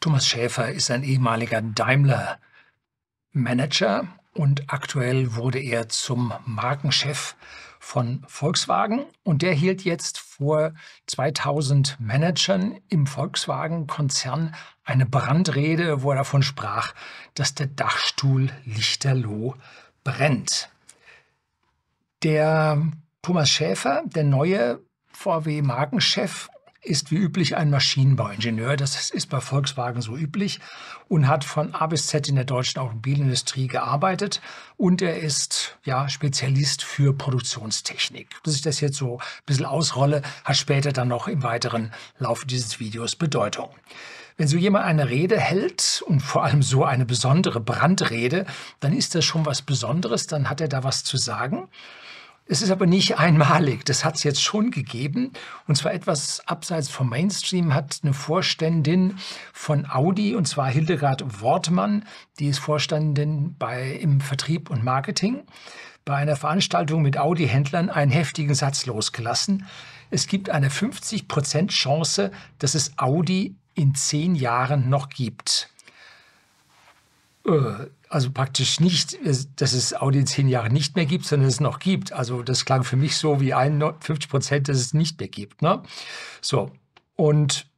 Thomas Schäfer ist ein ehemaliger Daimler-Manager und aktuell wurde er zum Markenchef von Volkswagen und der hielt jetzt vor 2000 Managern im Volkswagen-Konzern eine Brandrede, wo er davon sprach, dass der Dachstuhl Lichterloh brennt. Der Thomas Schäfer, der neue VW-Markenchef ist wie üblich ein Maschinenbauingenieur. Das ist bei Volkswagen so üblich und hat von A bis Z in der deutschen Automobilindustrie gearbeitet. Und er ist ja Spezialist für Produktionstechnik. Dass ich das jetzt so ein bisschen ausrolle, hat später dann noch im weiteren Laufe dieses Videos Bedeutung. Wenn so jemand eine Rede hält und vor allem so eine besondere Brandrede, dann ist das schon was Besonderes, dann hat er da was zu sagen. Es ist aber nicht einmalig, das hat es jetzt schon gegeben. Und zwar etwas abseits vom Mainstream hat eine Vorständin von Audi, und zwar Hildegard Wortmann, die ist Vorständin bei, im Vertrieb und Marketing, bei einer Veranstaltung mit Audi-Händlern einen heftigen Satz losgelassen. Es gibt eine 50% Chance, dass es Audi in zehn Jahren noch gibt. Äh, also praktisch nicht, dass es Audi in zehn Jahren nicht mehr gibt, sondern es noch gibt. Also das klang für mich so wie 51 Prozent, dass es nicht mehr gibt. Ne? So, und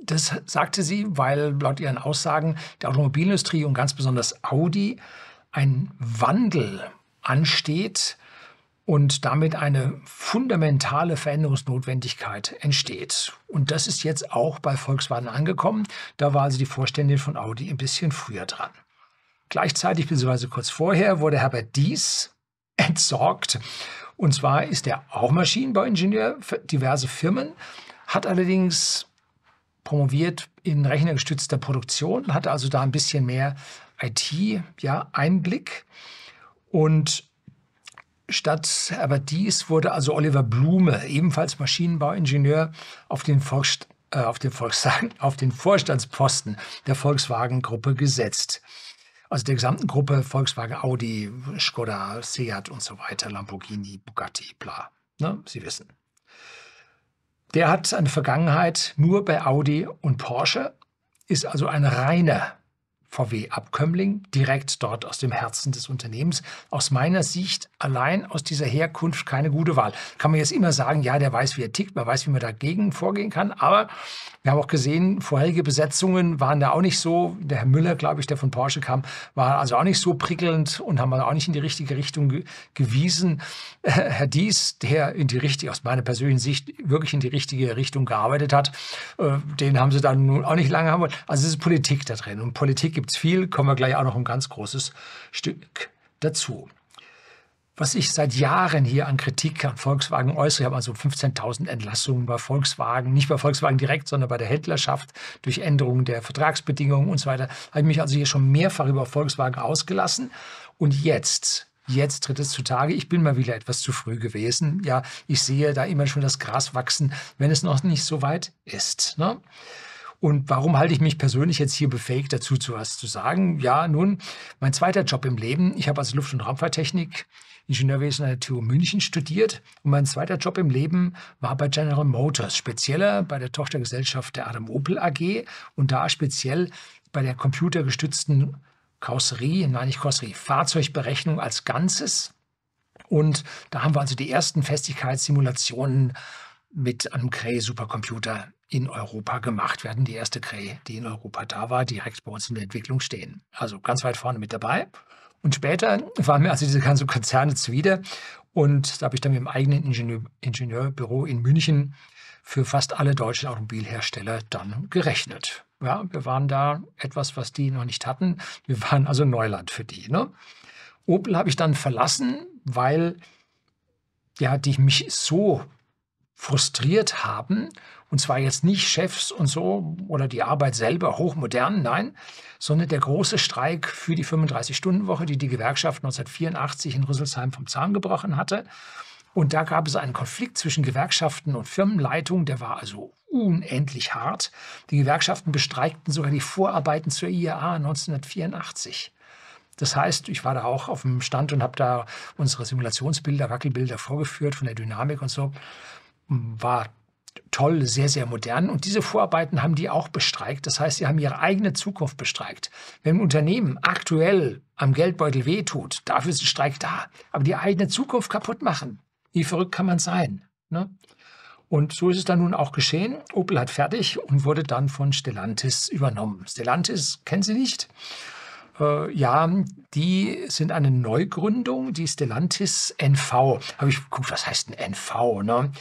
das sagte sie, weil laut ihren Aussagen der Automobilindustrie und ganz besonders Audi ein Wandel ansteht und damit eine fundamentale Veränderungsnotwendigkeit entsteht. Und das ist jetzt auch bei Volkswagen angekommen. Da war also die Vorständin von Audi ein bisschen früher dran. Gleichzeitig bzw. kurz vorher wurde Herbert Dies entsorgt. Und zwar ist er auch Maschinenbauingenieur für diverse Firmen, hat allerdings promoviert in rechnergestützter Produktion, hatte also da ein bisschen mehr IT-Einblick. Ja, und statt Herbert Dies wurde also Oliver Blume, ebenfalls Maschinenbauingenieur, auf den, Volks, äh, auf den, Volks, auf den Vorstandsposten der Volkswagen-Gruppe gesetzt also der gesamten Gruppe Volkswagen, Audi, Skoda, Seat und so weiter, Lamborghini, Bugatti, bla. Ne? Sie wissen. Der hat eine Vergangenheit nur bei Audi und Porsche, ist also ein reiner VW-Abkömmling, direkt dort aus dem Herzen des Unternehmens. Aus meiner Sicht allein aus dieser Herkunft keine gute Wahl. Kann man jetzt immer sagen, ja, der weiß, wie er tickt, man weiß, wie man dagegen vorgehen kann. Aber wir haben auch gesehen, vorherige Besetzungen waren da auch nicht so. Der Herr Müller, glaube ich, der von Porsche kam, war also auch nicht so prickelnd und haben auch nicht in die richtige Richtung ge gewiesen. Äh, Herr Dies, der in die richtige, aus meiner persönlichen Sicht wirklich in die richtige Richtung gearbeitet hat, äh, den haben sie dann auch nicht lange haben wollen. Also es ist Politik da drin und Politik gibt es viel, kommen wir gleich auch noch ein ganz großes Stück dazu. Was ich seit Jahren hier an Kritik an Volkswagen äußere, ich habe also 15.000 Entlassungen bei Volkswagen, nicht bei Volkswagen direkt, sondern bei der Händlerschaft durch Änderungen der Vertragsbedingungen und so weiter, habe ich mich also hier schon mehrfach über Volkswagen ausgelassen. Und jetzt Jetzt tritt es zutage. Ich bin mal wieder etwas zu früh gewesen. Ja, ich sehe da immer schon das Gras wachsen, wenn es noch nicht so weit ist. Ne? Und warum halte ich mich persönlich jetzt hier befähigt, dazu zu was zu sagen? Ja, nun, mein zweiter Job im Leben. Ich habe als Luft- und Raumfahrttechnik Ingenieurwesen an der TU München studiert und mein zweiter Job im Leben war bei General Motors, spezieller bei der Tochtergesellschaft der Adam Opel AG und da speziell bei der computergestützten Karosserie, nein nicht Karosserie, Fahrzeugberechnung als Ganzes. Und da haben wir also die ersten Festigkeitssimulationen mit einem Cray-Supercomputer in Europa gemacht. werden. die erste Krähe, die in Europa da war, direkt bei uns in der Entwicklung stehen. Also ganz weit vorne mit dabei. Und später waren mir also diese ganzen Konzerne zuwider. Und da habe ich dann mit dem eigenen Ingenieur, Ingenieurbüro in München für fast alle deutschen Automobilhersteller dann gerechnet. Ja, wir waren da etwas, was die noch nicht hatten. Wir waren also Neuland für die. Ne? Opel habe ich dann verlassen, weil ja, die mich so frustriert haben und zwar jetzt nicht Chefs und so oder die Arbeit selber hochmodern, nein, sondern der große Streik für die 35-Stunden-Woche, die die Gewerkschaft 1984 in Rüsselsheim vom Zahn gebrochen hatte. Und da gab es einen Konflikt zwischen Gewerkschaften und Firmenleitung, der war also unendlich hart. Die Gewerkschaften bestreikten sogar die Vorarbeiten zur IAA 1984. Das heißt, ich war da auch auf dem Stand und habe da unsere Simulationsbilder, Wackelbilder vorgeführt von der Dynamik und so. War toll, sehr, sehr modern. Und diese Vorarbeiten haben die auch bestreikt. Das heißt, sie haben ihre eigene Zukunft bestreikt. Wenn ein Unternehmen aktuell am Geldbeutel wehtut, dafür ist ein Streik da. Aber die eigene Zukunft kaputt machen. Wie verrückt kann man sein? Ne? Und so ist es dann nun auch geschehen. Opel hat fertig und wurde dann von Stellantis übernommen. Stellantis kennen Sie nicht. Äh, ja, die sind eine Neugründung, die Stellantis NV. Habe ich geguckt, was heißt ein NV? Ne?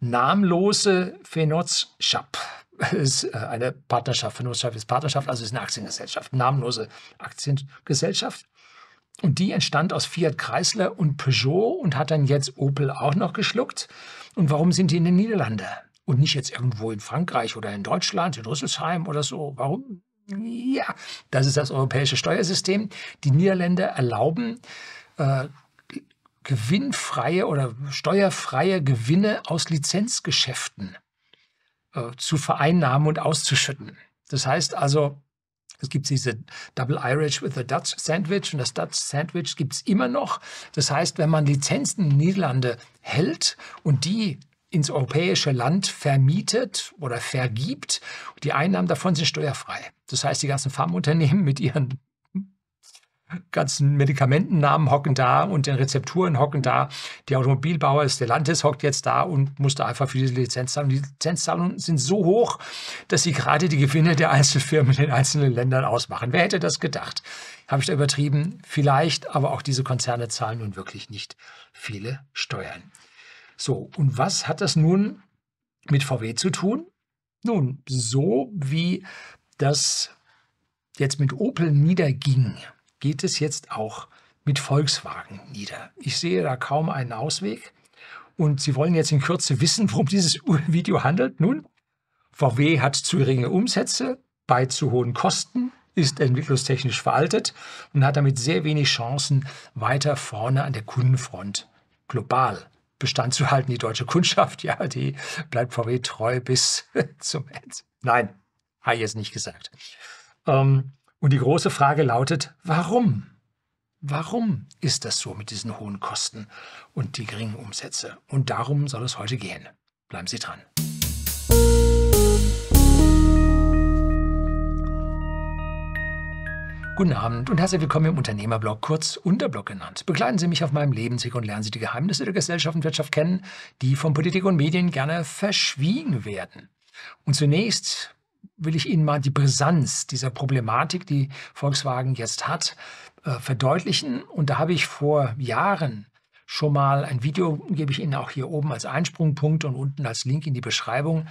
Namenlose Fenotschap ist äh, eine Partnerschaft. Genossenschaft ist Partnerschaft, also ist eine Aktiengesellschaft, Namlose Aktiengesellschaft. Und die entstand aus Fiat Chrysler und Peugeot und hat dann jetzt Opel auch noch geschluckt. Und warum sind die in den Niederlanden? Und nicht jetzt irgendwo in Frankreich oder in Deutschland, in Rüsselsheim oder so. Warum? Ja, das ist das europäische Steuersystem. Die Niederländer erlauben äh, gewinnfreie oder steuerfreie Gewinne aus Lizenzgeschäften äh, zu vereinnahmen und auszuschütten. Das heißt also, es gibt diese Double Irish with a Dutch Sandwich und das Dutch Sandwich gibt es immer noch. Das heißt, wenn man Lizenzen in den Niederlande hält und die ins europäische Land vermietet oder vergibt. Die Einnahmen davon sind steuerfrei. Das heißt, die ganzen Pharmaunternehmen mit ihren ganzen Medikamentennamen hocken da und den Rezepturen hocken da. Die Automobilbauer ist der Landes hockt jetzt da und muss da einfach für diese Lizenz zahlen. Die Lizenzzahlungen sind so hoch, dass sie gerade die Gewinne der Einzelfirmen in den einzelnen Ländern ausmachen. Wer hätte das gedacht? Habe ich da übertrieben? Vielleicht, aber auch diese Konzerne zahlen nun wirklich nicht viele Steuern. So, und was hat das nun mit VW zu tun? Nun, so wie das jetzt mit Opel niederging, geht es jetzt auch mit Volkswagen nieder. Ich sehe da kaum einen Ausweg. Und Sie wollen jetzt in Kürze wissen, worum dieses Video handelt. Nun, VW hat zu geringe Umsätze bei zu hohen Kosten, ist entwicklungstechnisch veraltet und hat damit sehr wenig Chancen, weiter vorne an der Kundenfront global Bestand zu halten, die deutsche Kundschaft, ja, die bleibt VW treu bis zum Ende. Nein, habe ich jetzt nicht gesagt. Ähm, und die große Frage lautet, warum? Warum ist das so mit diesen hohen Kosten und die geringen Umsätze? Und darum soll es heute gehen. Bleiben Sie dran. Guten Abend und herzlich willkommen im Unternehmerblog, kurz Unterblog genannt. Begleiten Sie mich auf meinem Lebensweg und lernen Sie die Geheimnisse der Gesellschaft und Wirtschaft kennen, die von Politik und Medien gerne verschwiegen werden. Und zunächst will ich Ihnen mal die Brisanz dieser Problematik, die Volkswagen jetzt hat, äh, verdeutlichen. Und da habe ich vor Jahren schon mal ein Video, gebe ich Ihnen auch hier oben als Einsprungpunkt und unten als Link in die Beschreibung,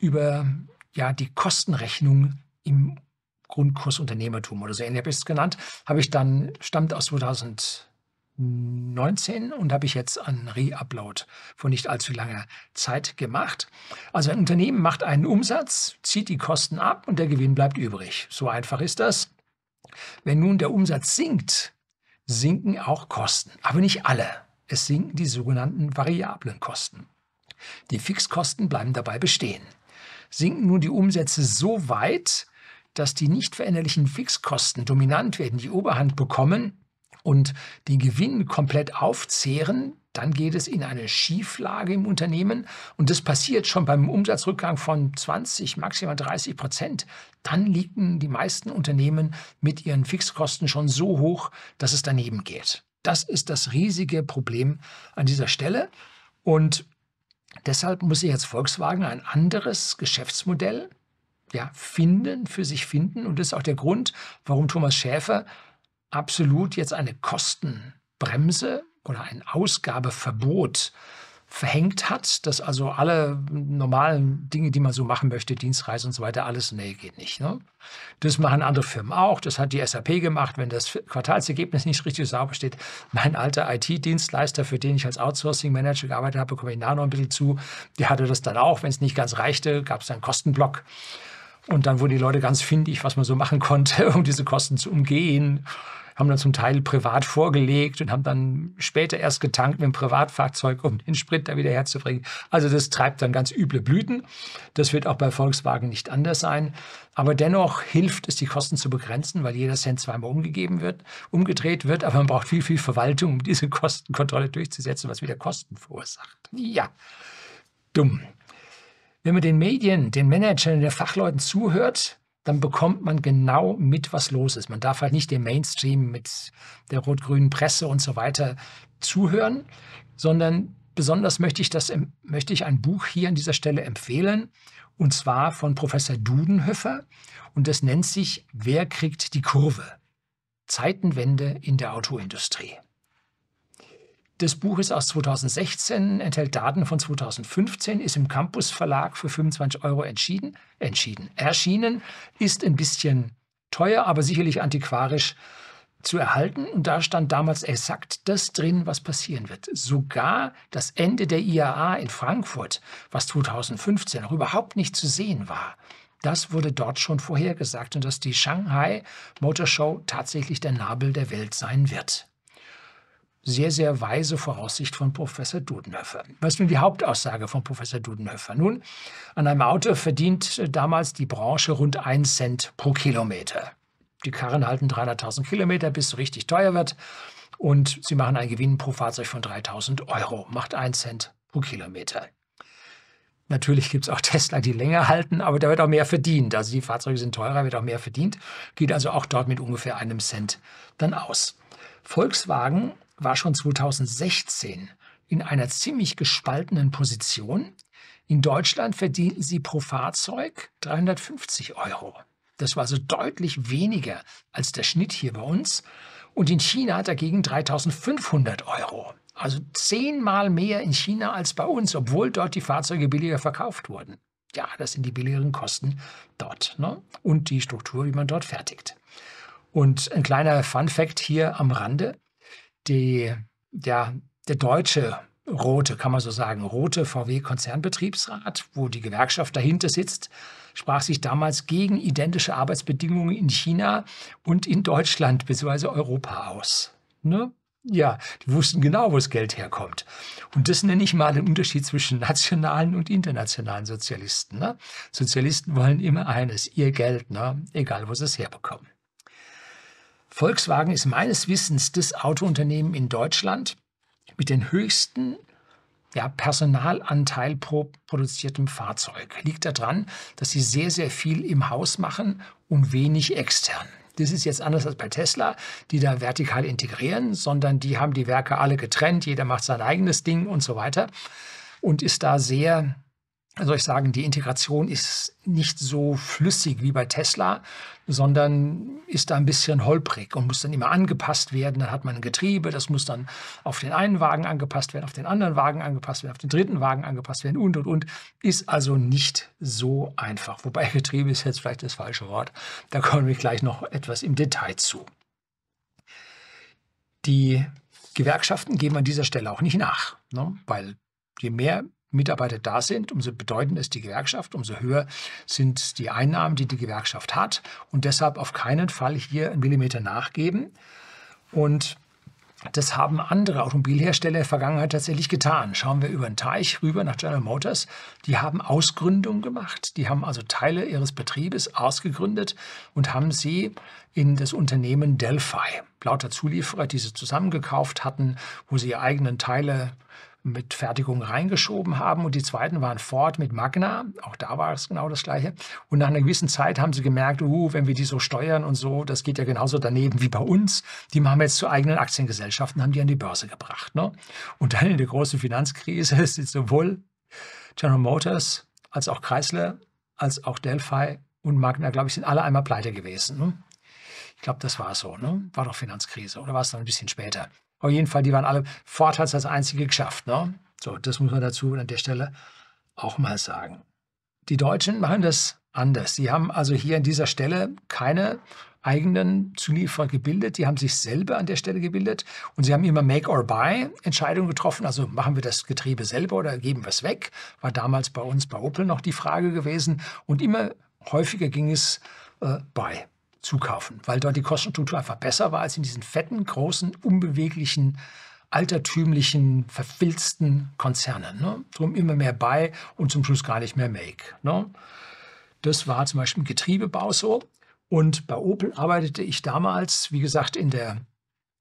über ja, die Kostenrechnung im Grundkurs Unternehmertum oder so ähnlich habe ich es genannt, habe ich dann, stammt aus 2019 und habe ich jetzt einen Re-Upload vor nicht allzu langer Zeit gemacht. Also ein Unternehmen macht einen Umsatz, zieht die Kosten ab und der Gewinn bleibt übrig. So einfach ist das. Wenn nun der Umsatz sinkt, sinken auch Kosten, aber nicht alle. Es sinken die sogenannten variablen Kosten. Die Fixkosten bleiben dabei bestehen. Sinken nun die Umsätze so weit, dass die nicht veränderlichen Fixkosten dominant werden, die Oberhand bekommen und den Gewinn komplett aufzehren, dann geht es in eine Schieflage im Unternehmen und das passiert schon beim Umsatzrückgang von 20, maximal 30 Prozent. Dann liegen die meisten Unternehmen mit ihren Fixkosten schon so hoch, dass es daneben geht. Das ist das riesige Problem an dieser Stelle und deshalb muss sich jetzt Volkswagen ein anderes Geschäftsmodell ja, finden, für sich finden. Und das ist auch der Grund, warum Thomas Schäfer absolut jetzt eine Kostenbremse oder ein Ausgabeverbot verhängt hat, dass also alle normalen Dinge, die man so machen möchte, Dienstreisen und so weiter, alles, nee, geht nicht. Ne? Das machen andere Firmen auch, das hat die SAP gemacht, wenn das Quartalsergebnis nicht richtig sauber steht. Mein alter IT-Dienstleister, für den ich als Outsourcing-Manager gearbeitet habe, bekomme ich da noch ein bisschen zu, der hatte das dann auch, wenn es nicht ganz reichte, gab es einen Kostenblock. Und dann wurden die Leute ganz findig, was man so machen konnte, um diese Kosten zu umgehen. Haben dann zum Teil privat vorgelegt und haben dann später erst getankt mit dem Privatfahrzeug, um den Sprit da wieder herzubringen. Also das treibt dann ganz üble Blüten. Das wird auch bei Volkswagen nicht anders sein. Aber dennoch hilft es, die Kosten zu begrenzen, weil jeder Cent zweimal umgegeben wird, umgedreht wird. Aber man braucht viel, viel Verwaltung, um diese Kostenkontrolle durchzusetzen, was wieder Kosten verursacht. Ja, dumm. Wenn man den Medien, den Managern, den Fachleuten zuhört, dann bekommt man genau mit, was los ist. Man darf halt nicht dem Mainstream mit der rot-grünen Presse und so weiter zuhören, sondern besonders möchte ich, das, möchte ich ein Buch hier an dieser Stelle empfehlen, und zwar von Professor Dudenhöfer. Und das nennt sich Wer kriegt die Kurve? Zeitenwende in der Autoindustrie des Buches aus 2016, enthält Daten von 2015, ist im Campus Verlag für 25 Euro entschieden, entschieden, erschienen, ist ein bisschen teuer, aber sicherlich antiquarisch zu erhalten. Und da stand damals exakt das drin, was passieren wird. Sogar das Ende der IAA in Frankfurt, was 2015 noch überhaupt nicht zu sehen war, das wurde dort schon vorhergesagt und dass die Shanghai Motor Show tatsächlich der Nabel der Welt sein wird sehr, sehr weise Voraussicht von Professor Dudenhöfer. Was ist nun die Hauptaussage von Professor Dudenhöfer? Nun, an einem Auto verdient äh, damals die Branche rund 1 Cent pro Kilometer. Die Karren halten 300.000 Kilometer, bis es richtig teuer wird. Und sie machen einen Gewinn pro Fahrzeug von 3.000 Euro, macht 1 Cent pro Kilometer. Natürlich gibt es auch Tesla, die länger halten, aber da wird auch mehr verdient. Also die Fahrzeuge sind teurer, wird auch mehr verdient, geht also auch dort mit ungefähr einem Cent dann aus. Volkswagen war schon 2016 in einer ziemlich gespaltenen Position. In Deutschland verdienten sie pro Fahrzeug 350 Euro. Das war also deutlich weniger als der Schnitt hier bei uns. Und in China dagegen 3500 Euro. Also zehnmal mehr in China als bei uns, obwohl dort die Fahrzeuge billiger verkauft wurden. Ja, das sind die billigeren Kosten dort ne? und die Struktur, wie man dort fertigt. Und ein kleiner Fun fact hier am Rande die, ja, der deutsche rote, kann man so sagen, rote VW-Konzernbetriebsrat, wo die Gewerkschaft dahinter sitzt, sprach sich damals gegen identische Arbeitsbedingungen in China und in Deutschland bzw. Europa aus. Ne? Ja, die wussten genau, wo das Geld herkommt. Und das nenne ich mal den Unterschied zwischen nationalen und internationalen Sozialisten. Ne? Sozialisten wollen immer eines, ihr Geld, ne? egal wo sie es herbekommen. Volkswagen ist meines Wissens das Autounternehmen in Deutschland mit dem höchsten ja, Personalanteil pro produziertem Fahrzeug. Liegt daran, dass sie sehr, sehr viel im Haus machen und wenig extern. Das ist jetzt anders als bei Tesla, die da vertikal integrieren, sondern die haben die Werke alle getrennt, jeder macht sein eigenes Ding und so weiter und ist da sehr, soll ich sagen, die Integration ist nicht so flüssig wie bei Tesla, sondern ist da ein bisschen holprig und muss dann immer angepasst werden. Dann hat man ein Getriebe, das muss dann auf den einen Wagen angepasst werden, auf den anderen Wagen angepasst werden, auf den dritten Wagen angepasst werden und, und, und. Ist also nicht so einfach. Wobei Getriebe ist jetzt vielleicht das falsche Wort. Da kommen wir gleich noch etwas im Detail zu. Die Gewerkschaften geben an dieser Stelle auch nicht nach, ne? weil je mehr Mitarbeiter da sind, umso bedeutender ist die Gewerkschaft, umso höher sind die Einnahmen, die die Gewerkschaft hat. Und deshalb auf keinen Fall hier einen Millimeter nachgeben. Und das haben andere Automobilhersteller in der Vergangenheit tatsächlich getan. Schauen wir über den Teich rüber nach General Motors. Die haben Ausgründungen gemacht. Die haben also Teile ihres Betriebes ausgegründet und haben sie in das Unternehmen Delphi, lauter Zulieferer, die sie zusammengekauft hatten, wo sie ihre eigenen Teile mit Fertigung reingeschoben haben und die zweiten waren Ford mit Magna, auch da war es genau das gleiche. Und nach einer gewissen Zeit haben sie gemerkt, uh, wenn wir die so steuern und so, das geht ja genauso daneben wie bei uns. Die machen wir jetzt zu eigenen Aktiengesellschaften, haben die an die Börse gebracht. Ne? Und dann in der großen Finanzkrise sind sowohl General Motors als auch Chrysler, als auch Delphi und Magna, glaube ich, sind alle einmal pleite gewesen. Ne? Ich glaube, das war so. Ne? War doch Finanzkrise oder war es dann ein bisschen später? Auf jeden Fall, die waren alle. Ford hat es als einzige geschafft. Ne? So, das muss man dazu an der Stelle auch mal sagen. Die Deutschen machen das anders. Sie haben also hier an dieser Stelle keine eigenen Zulieferer gebildet. Die haben sich selber an der Stelle gebildet und sie haben immer Make or Buy Entscheidungen getroffen. Also machen wir das Getriebe selber oder geben wir es weg? War damals bei uns bei Opel noch die Frage gewesen und immer häufiger ging es äh, Buy zukaufen, weil dort die Kostenstruktur einfach besser war als in diesen fetten, großen, unbeweglichen, altertümlichen, verfilzten Konzernen. Ne? Drum immer mehr bei und zum Schluss gar nicht mehr Make. Ne? Das war zum Beispiel im Getriebebau so. Und bei Opel arbeitete ich damals, wie gesagt, in der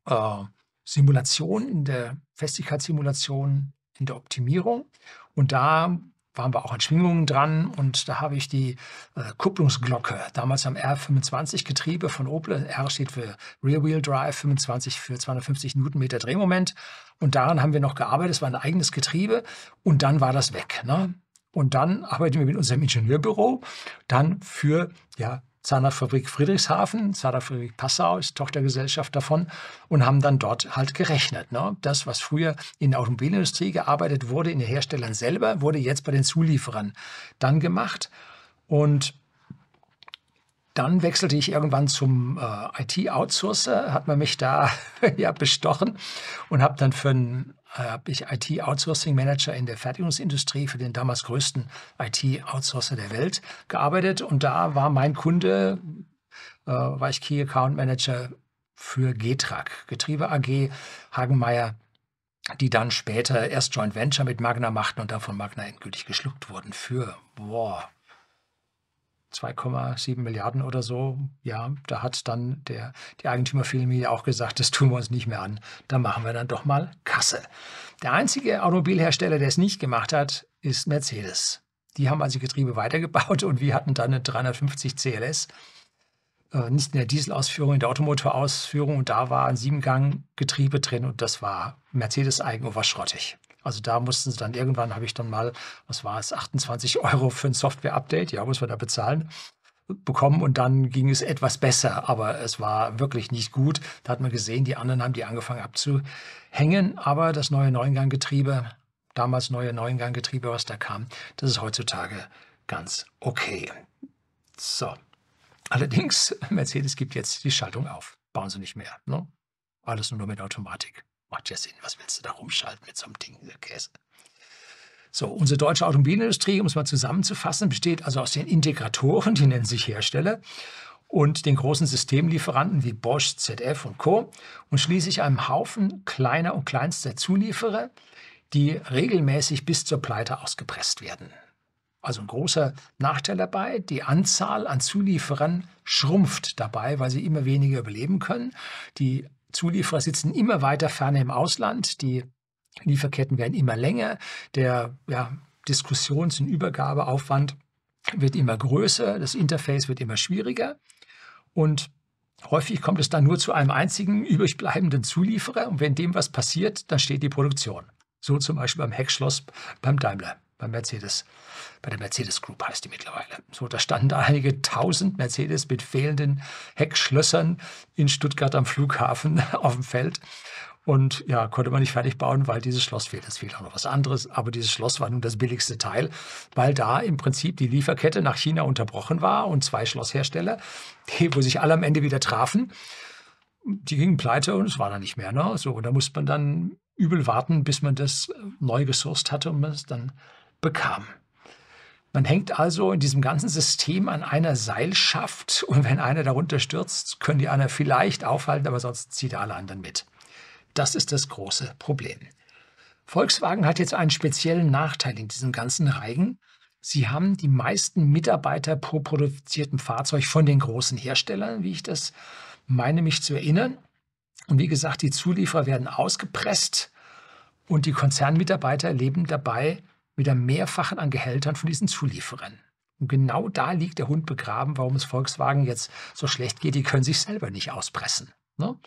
äh, Simulation, in der Festigkeitssimulation, in der Optimierung. Und da waren wir auch an Schwingungen dran und da habe ich die äh, Kupplungsglocke, damals am R25-Getriebe von Opel. R steht für Rear Wheel Drive, 25 für 250 Newtonmeter Drehmoment. Und daran haben wir noch gearbeitet. Es war ein eigenes Getriebe und dann war das weg. Ne? Und dann arbeiten wir mit unserem Ingenieurbüro dann für ja, Zahnradfabrik Friedrichshafen, Zahnradfabrik Passau ist Tochtergesellschaft davon und haben dann dort halt gerechnet. Ne? Das, was früher in der Automobilindustrie gearbeitet wurde, in den Herstellern selber, wurde jetzt bei den Zulieferern dann gemacht. Und dann wechselte ich irgendwann zum äh, IT-Outsourcer, hat man mich da ja, bestochen und habe dann für einen habe ich IT-Outsourcing-Manager in der Fertigungsindustrie für den damals größten IT-Outsourcer der Welt gearbeitet. Und da war mein Kunde, äh, war ich Key Account Manager für Getrag, Getriebe AG, Hagenmeier, die dann später erst Joint Venture mit Magna machten und davon Magna endgültig geschluckt wurden für, boah, 2,7 Milliarden oder so, ja, da hat dann der, die Eigentümerfamilie auch gesagt, das tun wir uns nicht mehr an, da machen wir dann doch mal Kasse. Der einzige Automobilhersteller, der es nicht gemacht hat, ist Mercedes. Die haben also Getriebe weitergebaut und wir hatten dann eine 350 CLS, äh, nicht in der Dieselausführung, in der Automotorausführung und da war ein Siebengang-Getriebe drin und das war Mercedes-Eigenover schrottig. Also da mussten sie dann irgendwann, habe ich dann mal, was war es, 28 Euro für ein Software-Update, ja, muss man da bezahlen bekommen und dann ging es etwas besser, aber es war wirklich nicht gut. Da hat man gesehen, die anderen haben die angefangen abzuhängen, aber das neue Neuenganggetriebe, damals neue Neuenganggetriebe, was da kam, das ist heutzutage ganz okay. So, allerdings, Mercedes gibt jetzt die Schaltung auf, bauen sie nicht mehr. Ne? Alles nur mit Automatik. Macht ja Sinn, was willst du da rumschalten mit so einem Ding, in der Käse? So, unsere deutsche Automobilindustrie, um es mal zusammenzufassen, besteht also aus den Integratoren, die nennen sich Hersteller, und den großen Systemlieferanten wie Bosch, ZF und Co. und schließlich einem Haufen kleiner und kleinster Zulieferer, die regelmäßig bis zur Pleite ausgepresst werden. Also ein großer Nachteil dabei, die Anzahl an Zulieferern schrumpft dabei, weil sie immer weniger überleben können. Die Zulieferer sitzen immer weiter ferne im Ausland. Die Lieferketten werden immer länger. Der ja, Diskussions- und Übergabeaufwand wird immer größer. Das Interface wird immer schwieriger. Und häufig kommt es dann nur zu einem einzigen übrigbleibenden Zulieferer. Und wenn dem was passiert, dann steht die Produktion. So zum Beispiel beim Heckschloss beim Daimler bei Mercedes, bei der Mercedes Group heißt die mittlerweile. So, da standen einige tausend Mercedes mit fehlenden Heckschlössern in Stuttgart am Flughafen auf dem Feld. Und ja, konnte man nicht fertig bauen, weil dieses Schloss fehlt. Es fehlt auch noch was anderes, aber dieses Schloss war nun das billigste Teil, weil da im Prinzip die Lieferkette nach China unterbrochen war und zwei Schlosshersteller, die, wo sich alle am Ende wieder trafen, die gingen pleite und es war dann nicht mehr. Ne? So, und da musste man dann übel warten, bis man das äh, neu gesourced hatte und man es dann bekam. Man hängt also in diesem ganzen System an einer Seilschaft und wenn einer darunter stürzt, können die anderen vielleicht aufhalten, aber sonst zieht er alle anderen mit. Das ist das große Problem. Volkswagen hat jetzt einen speziellen Nachteil in diesem ganzen Reigen. Sie haben die meisten Mitarbeiter pro produziertem Fahrzeug von den großen Herstellern, wie ich das meine mich zu erinnern. Und wie gesagt, die Zulieferer werden ausgepresst und die Konzernmitarbeiter leben dabei mit einem Mehrfachen an Gehältern von diesen Zulieferern. Und genau da liegt der Hund begraben, warum es Volkswagen jetzt so schlecht geht. Die können sich selber nicht auspressen. Ne?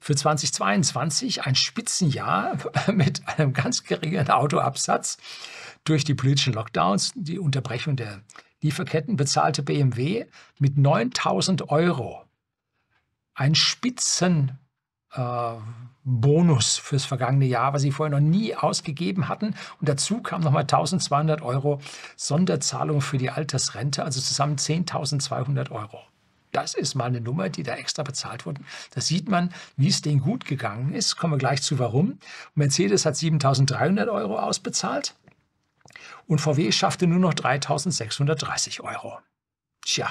Für 2022 ein Spitzenjahr mit einem ganz geringen Autoabsatz. Durch die politischen Lockdowns, die Unterbrechung der Lieferketten bezahlte BMW mit 9000 Euro ein Spitzen, äh, Bonus fürs vergangene Jahr, was sie vorher noch nie ausgegeben hatten. Und dazu kam nochmal 1200 Euro Sonderzahlung für die Altersrente, also zusammen 10.200 Euro. Das ist mal eine Nummer, die da extra bezahlt wurde. Da sieht man, wie es denen gut gegangen ist. Kommen wir gleich zu warum. Mercedes hat 7.300 Euro ausbezahlt und VW schaffte nur noch 3.630 Euro. Tja,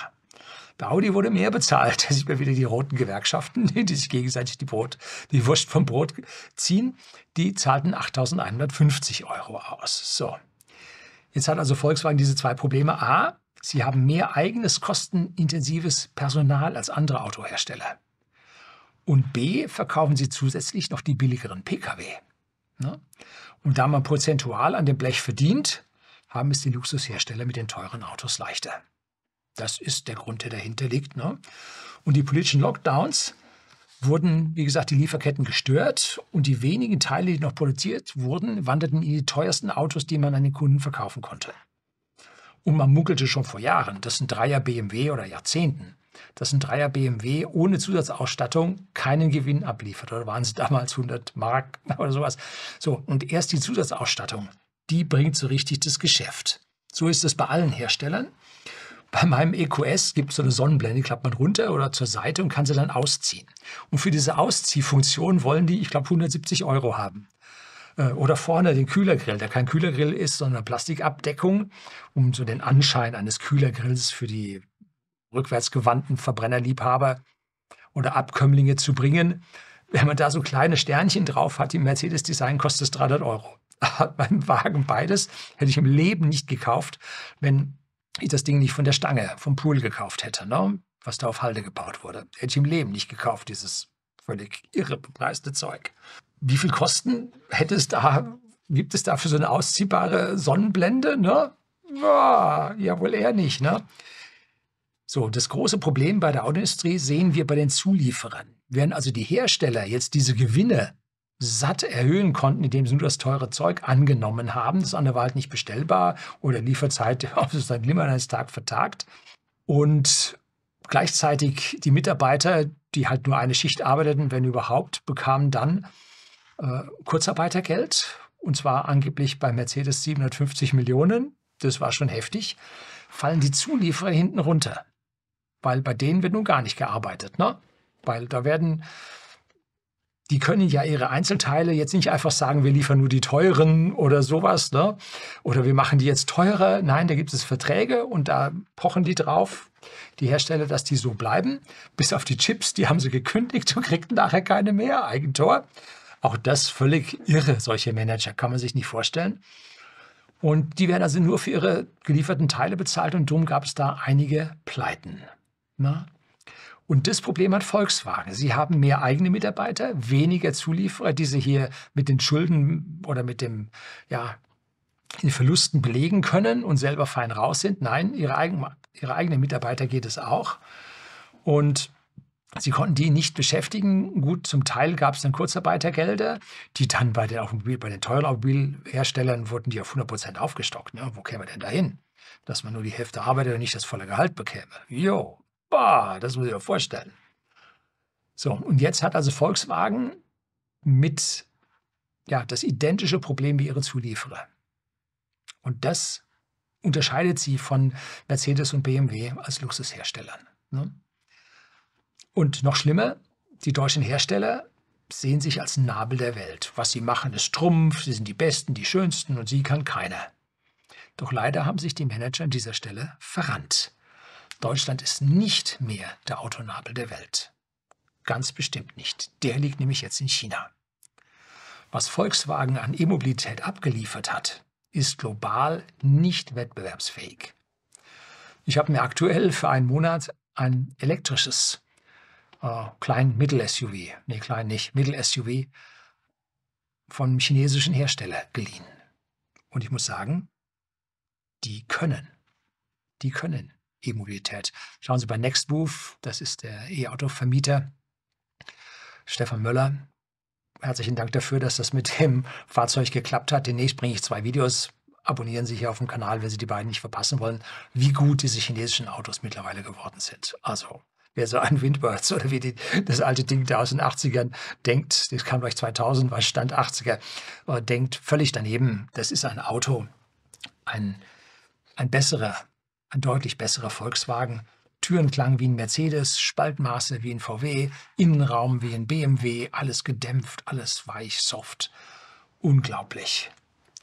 bei Audi wurde mehr bezahlt. Da sieht man wieder die roten Gewerkschaften, die sich gegenseitig die, Brot, die Wurst vom Brot ziehen. Die zahlten 8.150 Euro aus. So. Jetzt hat also Volkswagen diese zwei Probleme. A, sie haben mehr eigenes kostenintensives Personal als andere Autohersteller. Und B, verkaufen sie zusätzlich noch die billigeren Pkw. Ne? Und da man prozentual an dem Blech verdient, haben es die Luxushersteller mit den teuren Autos leichter. Das ist der Grund, der dahinter liegt. Ne? Und die politischen Lockdowns wurden, wie gesagt, die Lieferketten gestört und die wenigen Teile, die noch produziert wurden, wanderten in die teuersten Autos, die man an den Kunden verkaufen konnte. Und man munkelte schon vor Jahren, dass ein Dreier BMW oder Jahrzehnten, dass ein Dreier BMW ohne Zusatzausstattung keinen Gewinn abliefert. Oder waren es damals 100 Mark oder sowas. So, und erst die Zusatzausstattung, die bringt so richtig das Geschäft. So ist es bei allen Herstellern. Bei meinem EQS gibt es so eine Sonnenblende, die klappt man runter oder zur Seite und kann sie dann ausziehen. Und für diese Ausziehfunktion wollen die, ich glaube, 170 Euro haben. Äh, oder vorne den Kühlergrill, der kein Kühlergrill ist, sondern eine Plastikabdeckung, um so den Anschein eines Kühlergrills für die rückwärtsgewandten Verbrennerliebhaber oder Abkömmlinge zu bringen. Wenn man da so kleine Sternchen drauf hat, im Mercedes-Design kostet es 300 Euro hat meinen Wagen beides, hätte ich im Leben nicht gekauft, wenn ich das Ding nicht von der Stange, vom Pool gekauft hätte, ne? was da auf Halde gebaut wurde. Hätte ich im Leben nicht gekauft, dieses völlig irre bepreiste Zeug. Wie viel Kosten hätte es da, gibt es da für so eine ausziehbare Sonnenblende? Ne? Ja, ja, wohl eher nicht. Ne? So, das große Problem bei der Autoindustrie sehen wir bei den Zulieferern. Während also die Hersteller jetzt diese Gewinne satt erhöhen konnten, indem sie nur das teure Zeug angenommen haben. Das andere war halt nicht bestellbar oder Lieferzeit auf sein Tag vertagt. Und gleichzeitig die Mitarbeiter, die halt nur eine Schicht arbeiteten, wenn überhaupt, bekamen dann äh, Kurzarbeitergeld. Und zwar angeblich bei Mercedes 750 Millionen. Das war schon heftig. Fallen die Zulieferer hinten runter. Weil bei denen wird nun gar nicht gearbeitet. Ne? Weil da werden die können ja ihre Einzelteile jetzt nicht einfach sagen, wir liefern nur die teuren oder sowas, ne? oder wir machen die jetzt teurer. Nein, da gibt es Verträge und da pochen die drauf, die Hersteller, dass die so bleiben. Bis auf die Chips, die haben sie gekündigt und kriegten nachher keine mehr. Eigentor. Auch das völlig irre, solche Manager, kann man sich nicht vorstellen. Und die werden also nur für ihre gelieferten Teile bezahlt und darum gab es da einige Pleiten. Na? Ne? Und das Problem hat Volkswagen. Sie haben mehr eigene Mitarbeiter, weniger Zulieferer, die sie hier mit den Schulden oder mit dem, ja, den Verlusten belegen können und selber fein raus sind. Nein, ihre, eigen, ihre eigenen Mitarbeiter geht es auch. Und Sie konnten die nicht beschäftigen. Gut, zum Teil gab es dann Kurzarbeitergelder, die dann bei den, Automobil, bei den teuren Automobilherstellern wurden die auf 100 Prozent aufgestockt. Ne? Wo kämen wir denn dahin? Dass man nur die Hälfte arbeitet und nicht das volle Gehalt bekäme. Jo. Bah, das muss ich mir vorstellen. So, und jetzt hat also Volkswagen mit ja, das identische Problem wie ihre Zulieferer. Und das unterscheidet sie von Mercedes und BMW als Luxusherstellern. Ne? Und noch schlimmer, die deutschen Hersteller sehen sich als Nabel der Welt. Was sie machen, ist Trumpf, sie sind die Besten, die Schönsten und sie kann keiner. Doch leider haben sich die Manager an dieser Stelle verrannt. Deutschland ist nicht mehr der Autonabel der Welt. Ganz bestimmt nicht. Der liegt nämlich jetzt in China. Was Volkswagen an E-Mobilität abgeliefert hat, ist global nicht wettbewerbsfähig. Ich habe mir aktuell für einen Monat ein elektrisches äh, kleinen Mittel-SUV, nee, klein nicht, Mittel-SUV von einem chinesischen Hersteller geliehen. Und ich muss sagen, die können. Die können. E-Mobilität. Schauen Sie bei Nextmove, das ist der E-Auto-Vermieter. Stefan Möller, herzlichen Dank dafür, dass das mit dem Fahrzeug geklappt hat. Demnächst bringe ich zwei Videos. Abonnieren Sie hier auf dem Kanal, wenn Sie die beiden nicht verpassen wollen, wie gut diese chinesischen Autos mittlerweile geworden sind. Also, wer so an Windbirds oder wie die, das alte Ding da aus den 80ern denkt, das kam gleich 2000, war Stand 80er, äh, denkt völlig daneben. Das ist ein Auto, ein, ein besserer ein deutlich besserer Volkswagen. Türenklang wie ein Mercedes, Spaltmaße wie ein VW, Innenraum wie ein BMW, alles gedämpft, alles weich, soft. Unglaublich.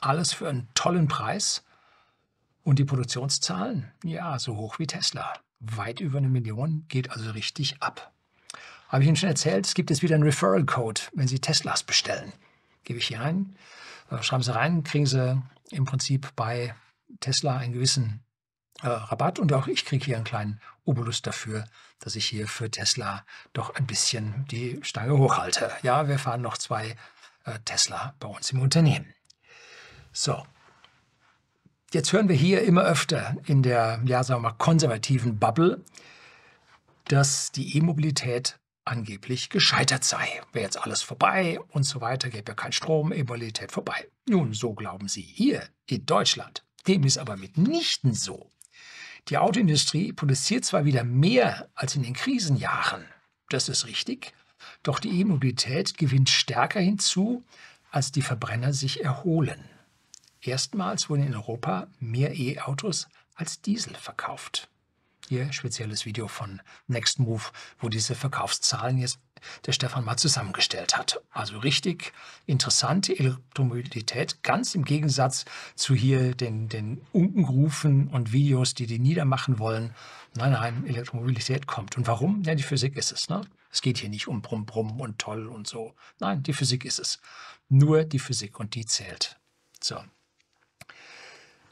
Alles für einen tollen Preis. Und die Produktionszahlen? Ja, so hoch wie Tesla. Weit über eine Million geht also richtig ab. Habe ich Ihnen schon erzählt, es gibt jetzt wieder einen Referral Code, wenn Sie Teslas bestellen. Gebe ich hier ein, äh, schreiben Sie rein, kriegen Sie im Prinzip bei Tesla einen gewissen äh, Rabatt und auch ich kriege hier einen kleinen Obolus dafür, dass ich hier für Tesla doch ein bisschen die Stange hochhalte. Ja, wir fahren noch zwei äh, Tesla bei uns im Unternehmen. So. Jetzt hören wir hier immer öfter in der, ja, sagen wir mal, konservativen Bubble, dass die E-Mobilität angeblich gescheitert sei. Wäre jetzt alles vorbei und so weiter, gäbe ja kein Strom, E-Mobilität vorbei. Nun, so glauben Sie hier in Deutschland. Dem ist aber mitnichten so. Die Autoindustrie produziert zwar wieder mehr als in den Krisenjahren, das ist richtig, doch die E-Mobilität gewinnt stärker hinzu, als die Verbrenner sich erholen. Erstmals wurden in Europa mehr E-Autos als Diesel verkauft. Hier spezielles Video von Next Move, wo diese Verkaufszahlen jetzt der Stefan mal zusammengestellt hat. Also richtig interessante Elektromobilität, ganz im Gegensatz zu hier den, den Unkenrufen und Videos, die die niedermachen wollen. Nein, nein, Elektromobilität kommt. Und warum? Ja, die Physik ist es. Ne? Es geht hier nicht um Brumm, Brumm und toll und so. Nein, die Physik ist es. Nur die Physik und die zählt. So.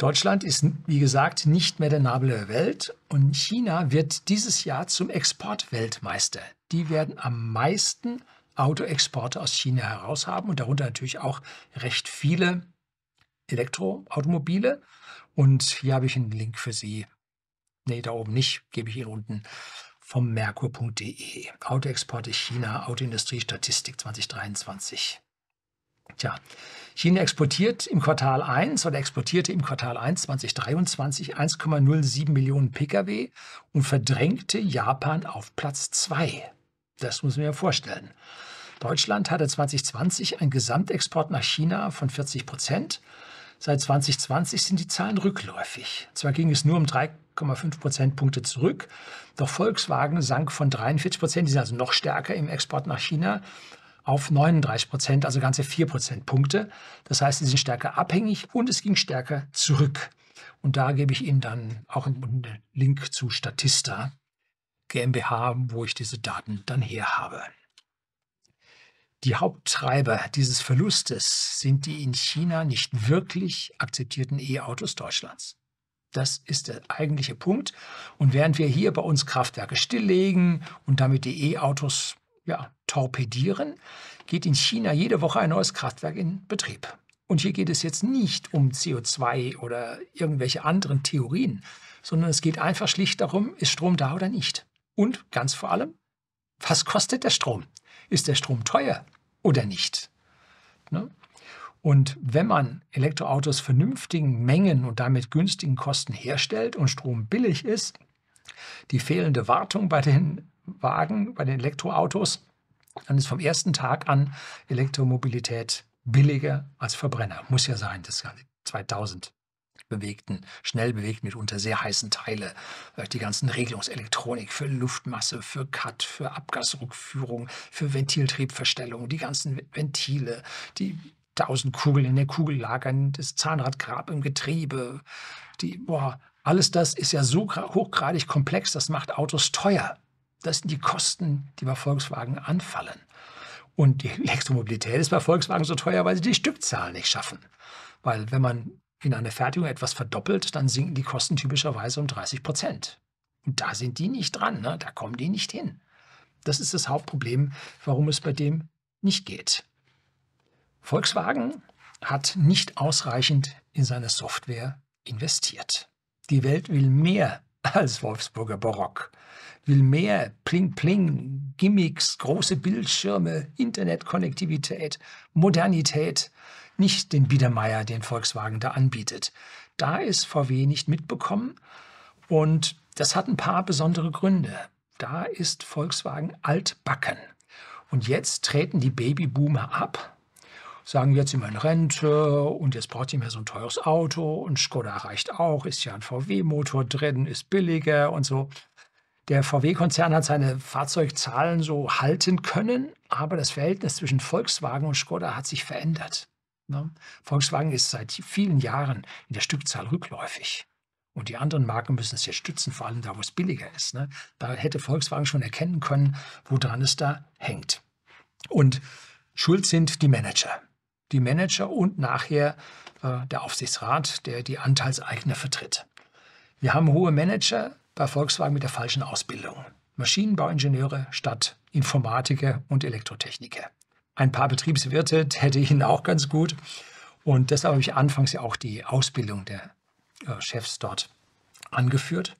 Deutschland ist, wie gesagt, nicht mehr der Nabel der Welt und China wird dieses Jahr zum Exportweltmeister. Die werden am meisten Autoexporte aus China heraus haben und darunter natürlich auch recht viele Elektroautomobile. Und hier habe ich einen Link für Sie. Ne, da oben nicht, gebe ich Ihnen unten vom merkur.de. Autoexporte China, Autoindustrie, Statistik 2023. Tja, China exportiert im Quartal 1 oder exportierte im Quartal 1 2023 1,07 Millionen Pkw und verdrängte Japan auf Platz 2. Das muss man ja vorstellen. Deutschland hatte 2020 einen Gesamtexport nach China von 40 Prozent. Seit 2020 sind die Zahlen rückläufig. Zwar ging es nur um 3,5 Prozentpunkte zurück, doch Volkswagen sank von 43 Prozent, die sind also noch stärker im Export nach China, auf 39 Prozent, also ganze 4 Prozentpunkte. Das heißt, sie sind stärker abhängig und es ging stärker zurück. Und da gebe ich Ihnen dann auch einen Link zu Statista GmbH, wo ich diese Daten dann her habe. Die Haupttreiber dieses Verlustes sind die in China nicht wirklich akzeptierten E-Autos Deutschlands. Das ist der eigentliche Punkt. Und während wir hier bei uns Kraftwerke stilllegen und damit die E-Autos ja, torpedieren, geht in China jede Woche ein neues Kraftwerk in Betrieb. Und hier geht es jetzt nicht um CO2 oder irgendwelche anderen Theorien, sondern es geht einfach schlicht darum, ist Strom da oder nicht. Und ganz vor allem, was kostet der Strom? Ist der Strom teuer oder nicht? Ne? Und wenn man Elektroautos vernünftigen Mengen und damit günstigen Kosten herstellt und Strom billig ist, die fehlende Wartung bei den Wagen, bei den Elektroautos, dann ist vom ersten Tag an Elektromobilität billiger als Verbrenner. Muss ja sein, das 2000 bewegten, schnell bewegten, mitunter sehr heißen Teile, äh, die ganzen Regelungselektronik für Luftmasse, für Cut, für Abgasrückführung, für Ventiltriebverstellung, die ganzen Ventile, die tausend Kugeln in der Kugel lagern, das Zahnradgrab im Getriebe, die, boah, alles das ist ja so hochgradig komplex, das macht Autos teuer. Das sind die Kosten, die bei Volkswagen anfallen. Und die Elektromobilität ist bei Volkswagen so teuer, weil sie die Stückzahl nicht schaffen. Weil wenn man in einer Fertigung etwas verdoppelt, dann sinken die Kosten typischerweise um 30 Prozent. Und da sind die nicht dran, ne? da kommen die nicht hin. Das ist das Hauptproblem, warum es bei dem nicht geht. Volkswagen hat nicht ausreichend in seine Software investiert. Die Welt will mehr als Wolfsburger Barock will mehr Pling-Pling, Gimmicks, große Bildschirme, Internetkonnektivität, Modernität. Nicht den Biedermeier, den Volkswagen da anbietet. Da ist VW nicht mitbekommen und das hat ein paar besondere Gründe. Da ist Volkswagen altbacken. Und jetzt treten die Babyboomer ab, sagen jetzt immer in Rente und jetzt braucht ihr mehr so ein teures Auto und Skoda reicht auch, ist ja ein VW-Motor drin, ist billiger und so. Der VW-Konzern hat seine Fahrzeugzahlen so halten können, aber das Verhältnis zwischen Volkswagen und Skoda hat sich verändert. Ne? Volkswagen ist seit vielen Jahren in der Stückzahl rückläufig. Und die anderen Marken müssen es jetzt stützen, vor allem da, wo es billiger ist. Ne? Da hätte Volkswagen schon erkennen können, woran es da hängt. Und schuld sind die Manager. Die Manager und nachher äh, der Aufsichtsrat, der die Anteilseigner vertritt. Wir haben hohe Manager, bei Volkswagen mit der falschen Ausbildung. Maschinenbauingenieure statt Informatiker und Elektrotechniker. Ein paar Betriebswirte hätte ich ihn auch ganz gut. Und deshalb habe ich anfangs ja auch die Ausbildung der äh, Chefs dort angeführt.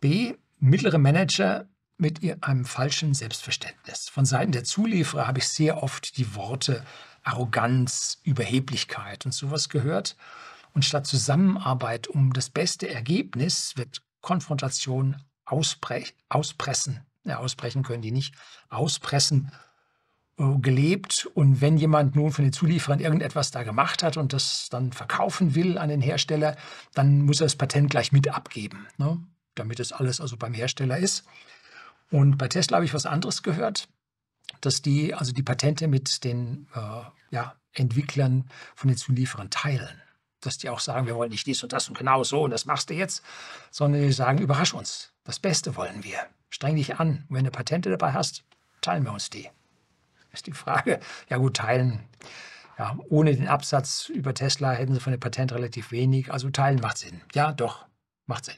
B. Mittlere Manager mit einem falschen Selbstverständnis. Von Seiten der Zulieferer habe ich sehr oft die Worte Arroganz, Überheblichkeit und sowas gehört. Und statt Zusammenarbeit um das beste Ergebnis wird Konfrontation ausbrech, auspressen, ja, ausbrechen können die nicht, auspressen äh, gelebt. Und wenn jemand nun von den Zulieferern irgendetwas da gemacht hat und das dann verkaufen will an den Hersteller, dann muss er das Patent gleich mit abgeben, ne? damit das alles also beim Hersteller ist. Und bei Tesla habe ich was anderes gehört, dass die also die Patente mit den äh, ja, Entwicklern von den Zulieferern teilen dass die auch sagen, wir wollen nicht dies und das und genau so und das machst du jetzt, sondern die sagen, überrasch uns. Das Beste wollen wir. Streng dich an. Und wenn du Patente dabei hast, teilen wir uns die. Ist die Frage. Ja gut, teilen. Ja, ohne den Absatz über Tesla hätten sie von dem Patent relativ wenig. Also teilen macht Sinn. Ja, doch, macht Sinn.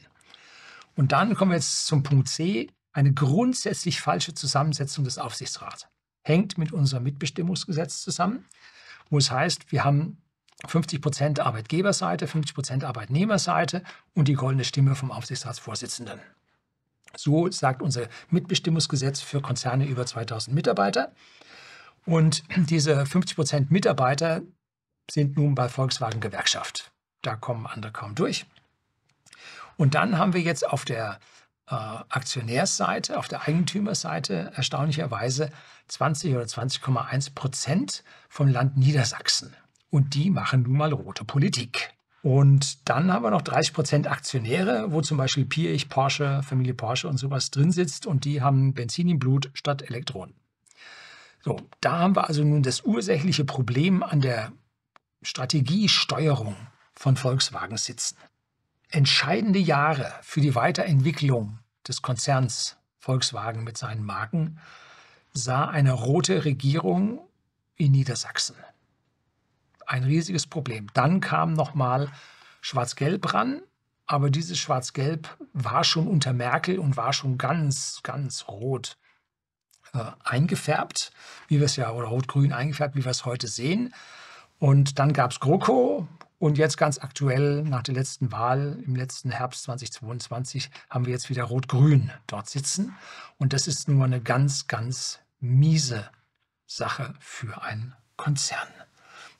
Und dann kommen wir jetzt zum Punkt C. Eine grundsätzlich falsche Zusammensetzung des Aufsichtsrats hängt mit unserem Mitbestimmungsgesetz zusammen, wo es heißt, wir haben 50 Prozent Arbeitgeberseite, 50 Prozent Arbeitnehmerseite und die goldene Stimme vom Aufsichtsratsvorsitzenden. So sagt unser Mitbestimmungsgesetz für Konzerne über 2000 Mitarbeiter. Und diese 50 Prozent Mitarbeiter sind nun bei Volkswagen Gewerkschaft. Da kommen andere kaum durch. Und dann haben wir jetzt auf der äh, Aktionärsseite, auf der Eigentümerseite erstaunlicherweise 20 oder 20,1 Prozent vom Land Niedersachsen. Und die machen nun mal rote Politik. Und dann haben wir noch 30 Prozent Aktionäre, wo zum Beispiel Pierich, Porsche, Familie Porsche und sowas drin sitzt und die haben Benzin im Blut statt Elektronen. So, da haben wir also nun das ursächliche Problem an der Strategiesteuerung von Volkswagen sitzen. Entscheidende Jahre für die Weiterentwicklung des Konzerns Volkswagen mit seinen Marken sah eine rote Regierung in Niedersachsen ein riesiges Problem. Dann kam nochmal Schwarz-Gelb ran, aber dieses Schwarz-Gelb war schon unter Merkel und war schon ganz, ganz rot äh, eingefärbt, wie wir es ja, oder rot-grün eingefärbt, wie wir es heute sehen. Und dann gab es GroKo und jetzt ganz aktuell nach der letzten Wahl im letzten Herbst 2022 haben wir jetzt wieder rot-grün dort sitzen. Und das ist nur eine ganz, ganz miese Sache für einen Konzern.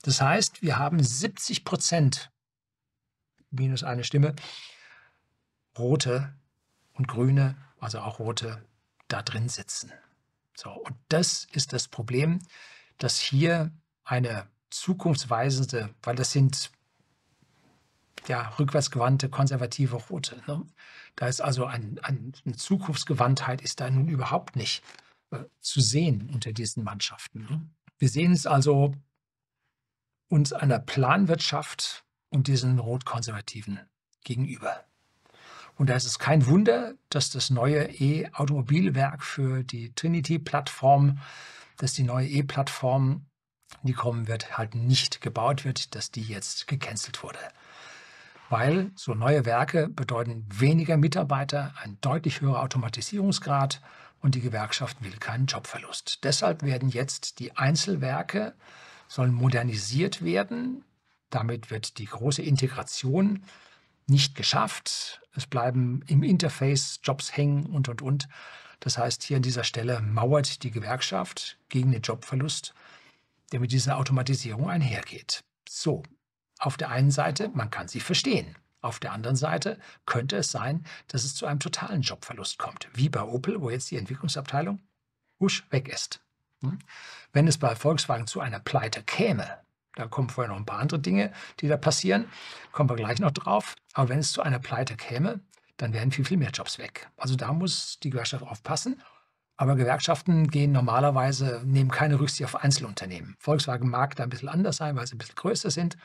Das heißt, wir haben 70 Prozent, minus eine Stimme, rote und grüne, also auch rote, da drin sitzen. So, und das ist das Problem, dass hier eine zukunftsweisende, weil das sind ja rückwärtsgewandte, konservative Rote. Ne? Da ist also ein, ein, eine Zukunftsgewandtheit ist da nun überhaupt nicht äh, zu sehen unter diesen Mannschaften. Ne? Wir sehen es also uns einer Planwirtschaft und diesen Rotkonservativen gegenüber. Und da ist es kein Wunder, dass das neue E-Automobilwerk für die Trinity-Plattform, dass die neue E-Plattform, die kommen wird, halt nicht gebaut wird, dass die jetzt gecancelt wurde. Weil so neue Werke bedeuten weniger Mitarbeiter, ein deutlich höherer Automatisierungsgrad und die Gewerkschaft will keinen Jobverlust. Deshalb werden jetzt die Einzelwerke sollen modernisiert werden. Damit wird die große Integration nicht geschafft. Es bleiben im Interface Jobs hängen und, und, und. Das heißt, hier an dieser Stelle mauert die Gewerkschaft gegen den Jobverlust, der mit dieser Automatisierung einhergeht. So, auf der einen Seite, man kann sie verstehen. Auf der anderen Seite könnte es sein, dass es zu einem totalen Jobverlust kommt, wie bei Opel, wo jetzt die Entwicklungsabteilung husch weg ist. Hm? Wenn es bei Volkswagen zu einer Pleite käme, da kommen vorher noch ein paar andere Dinge, die da passieren, kommen wir gleich noch drauf, aber wenn es zu einer Pleite käme, dann wären viel, viel mehr Jobs weg. Also da muss die Gewerkschaft aufpassen. Aber Gewerkschaften gehen normalerweise, nehmen keine Rücksicht auf Einzelunternehmen. Volkswagen mag da ein bisschen anders sein, weil sie ein bisschen größer sind.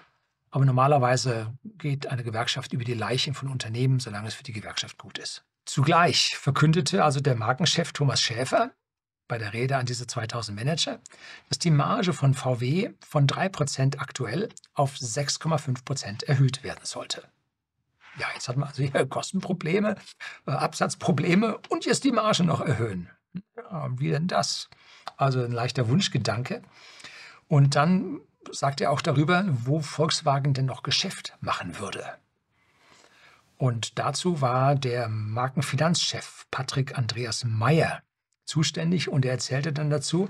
Aber normalerweise geht eine Gewerkschaft über die Leichen von Unternehmen, solange es für die Gewerkschaft gut ist. Zugleich verkündete also der Markenchef Thomas Schäfer, bei der Rede an diese 2000 Manager, dass die Marge von VW von 3% aktuell auf 6,5% erhöht werden sollte. Ja, jetzt hat man also hier Kostenprobleme, äh, Absatzprobleme und jetzt die Marge noch erhöhen. Ja, wie denn das? Also ein leichter Wunschgedanke. Und dann sagt er auch darüber, wo Volkswagen denn noch Geschäft machen würde. Und dazu war der Markenfinanzchef Patrick Andreas Meyer zuständig und er erzählte dann dazu,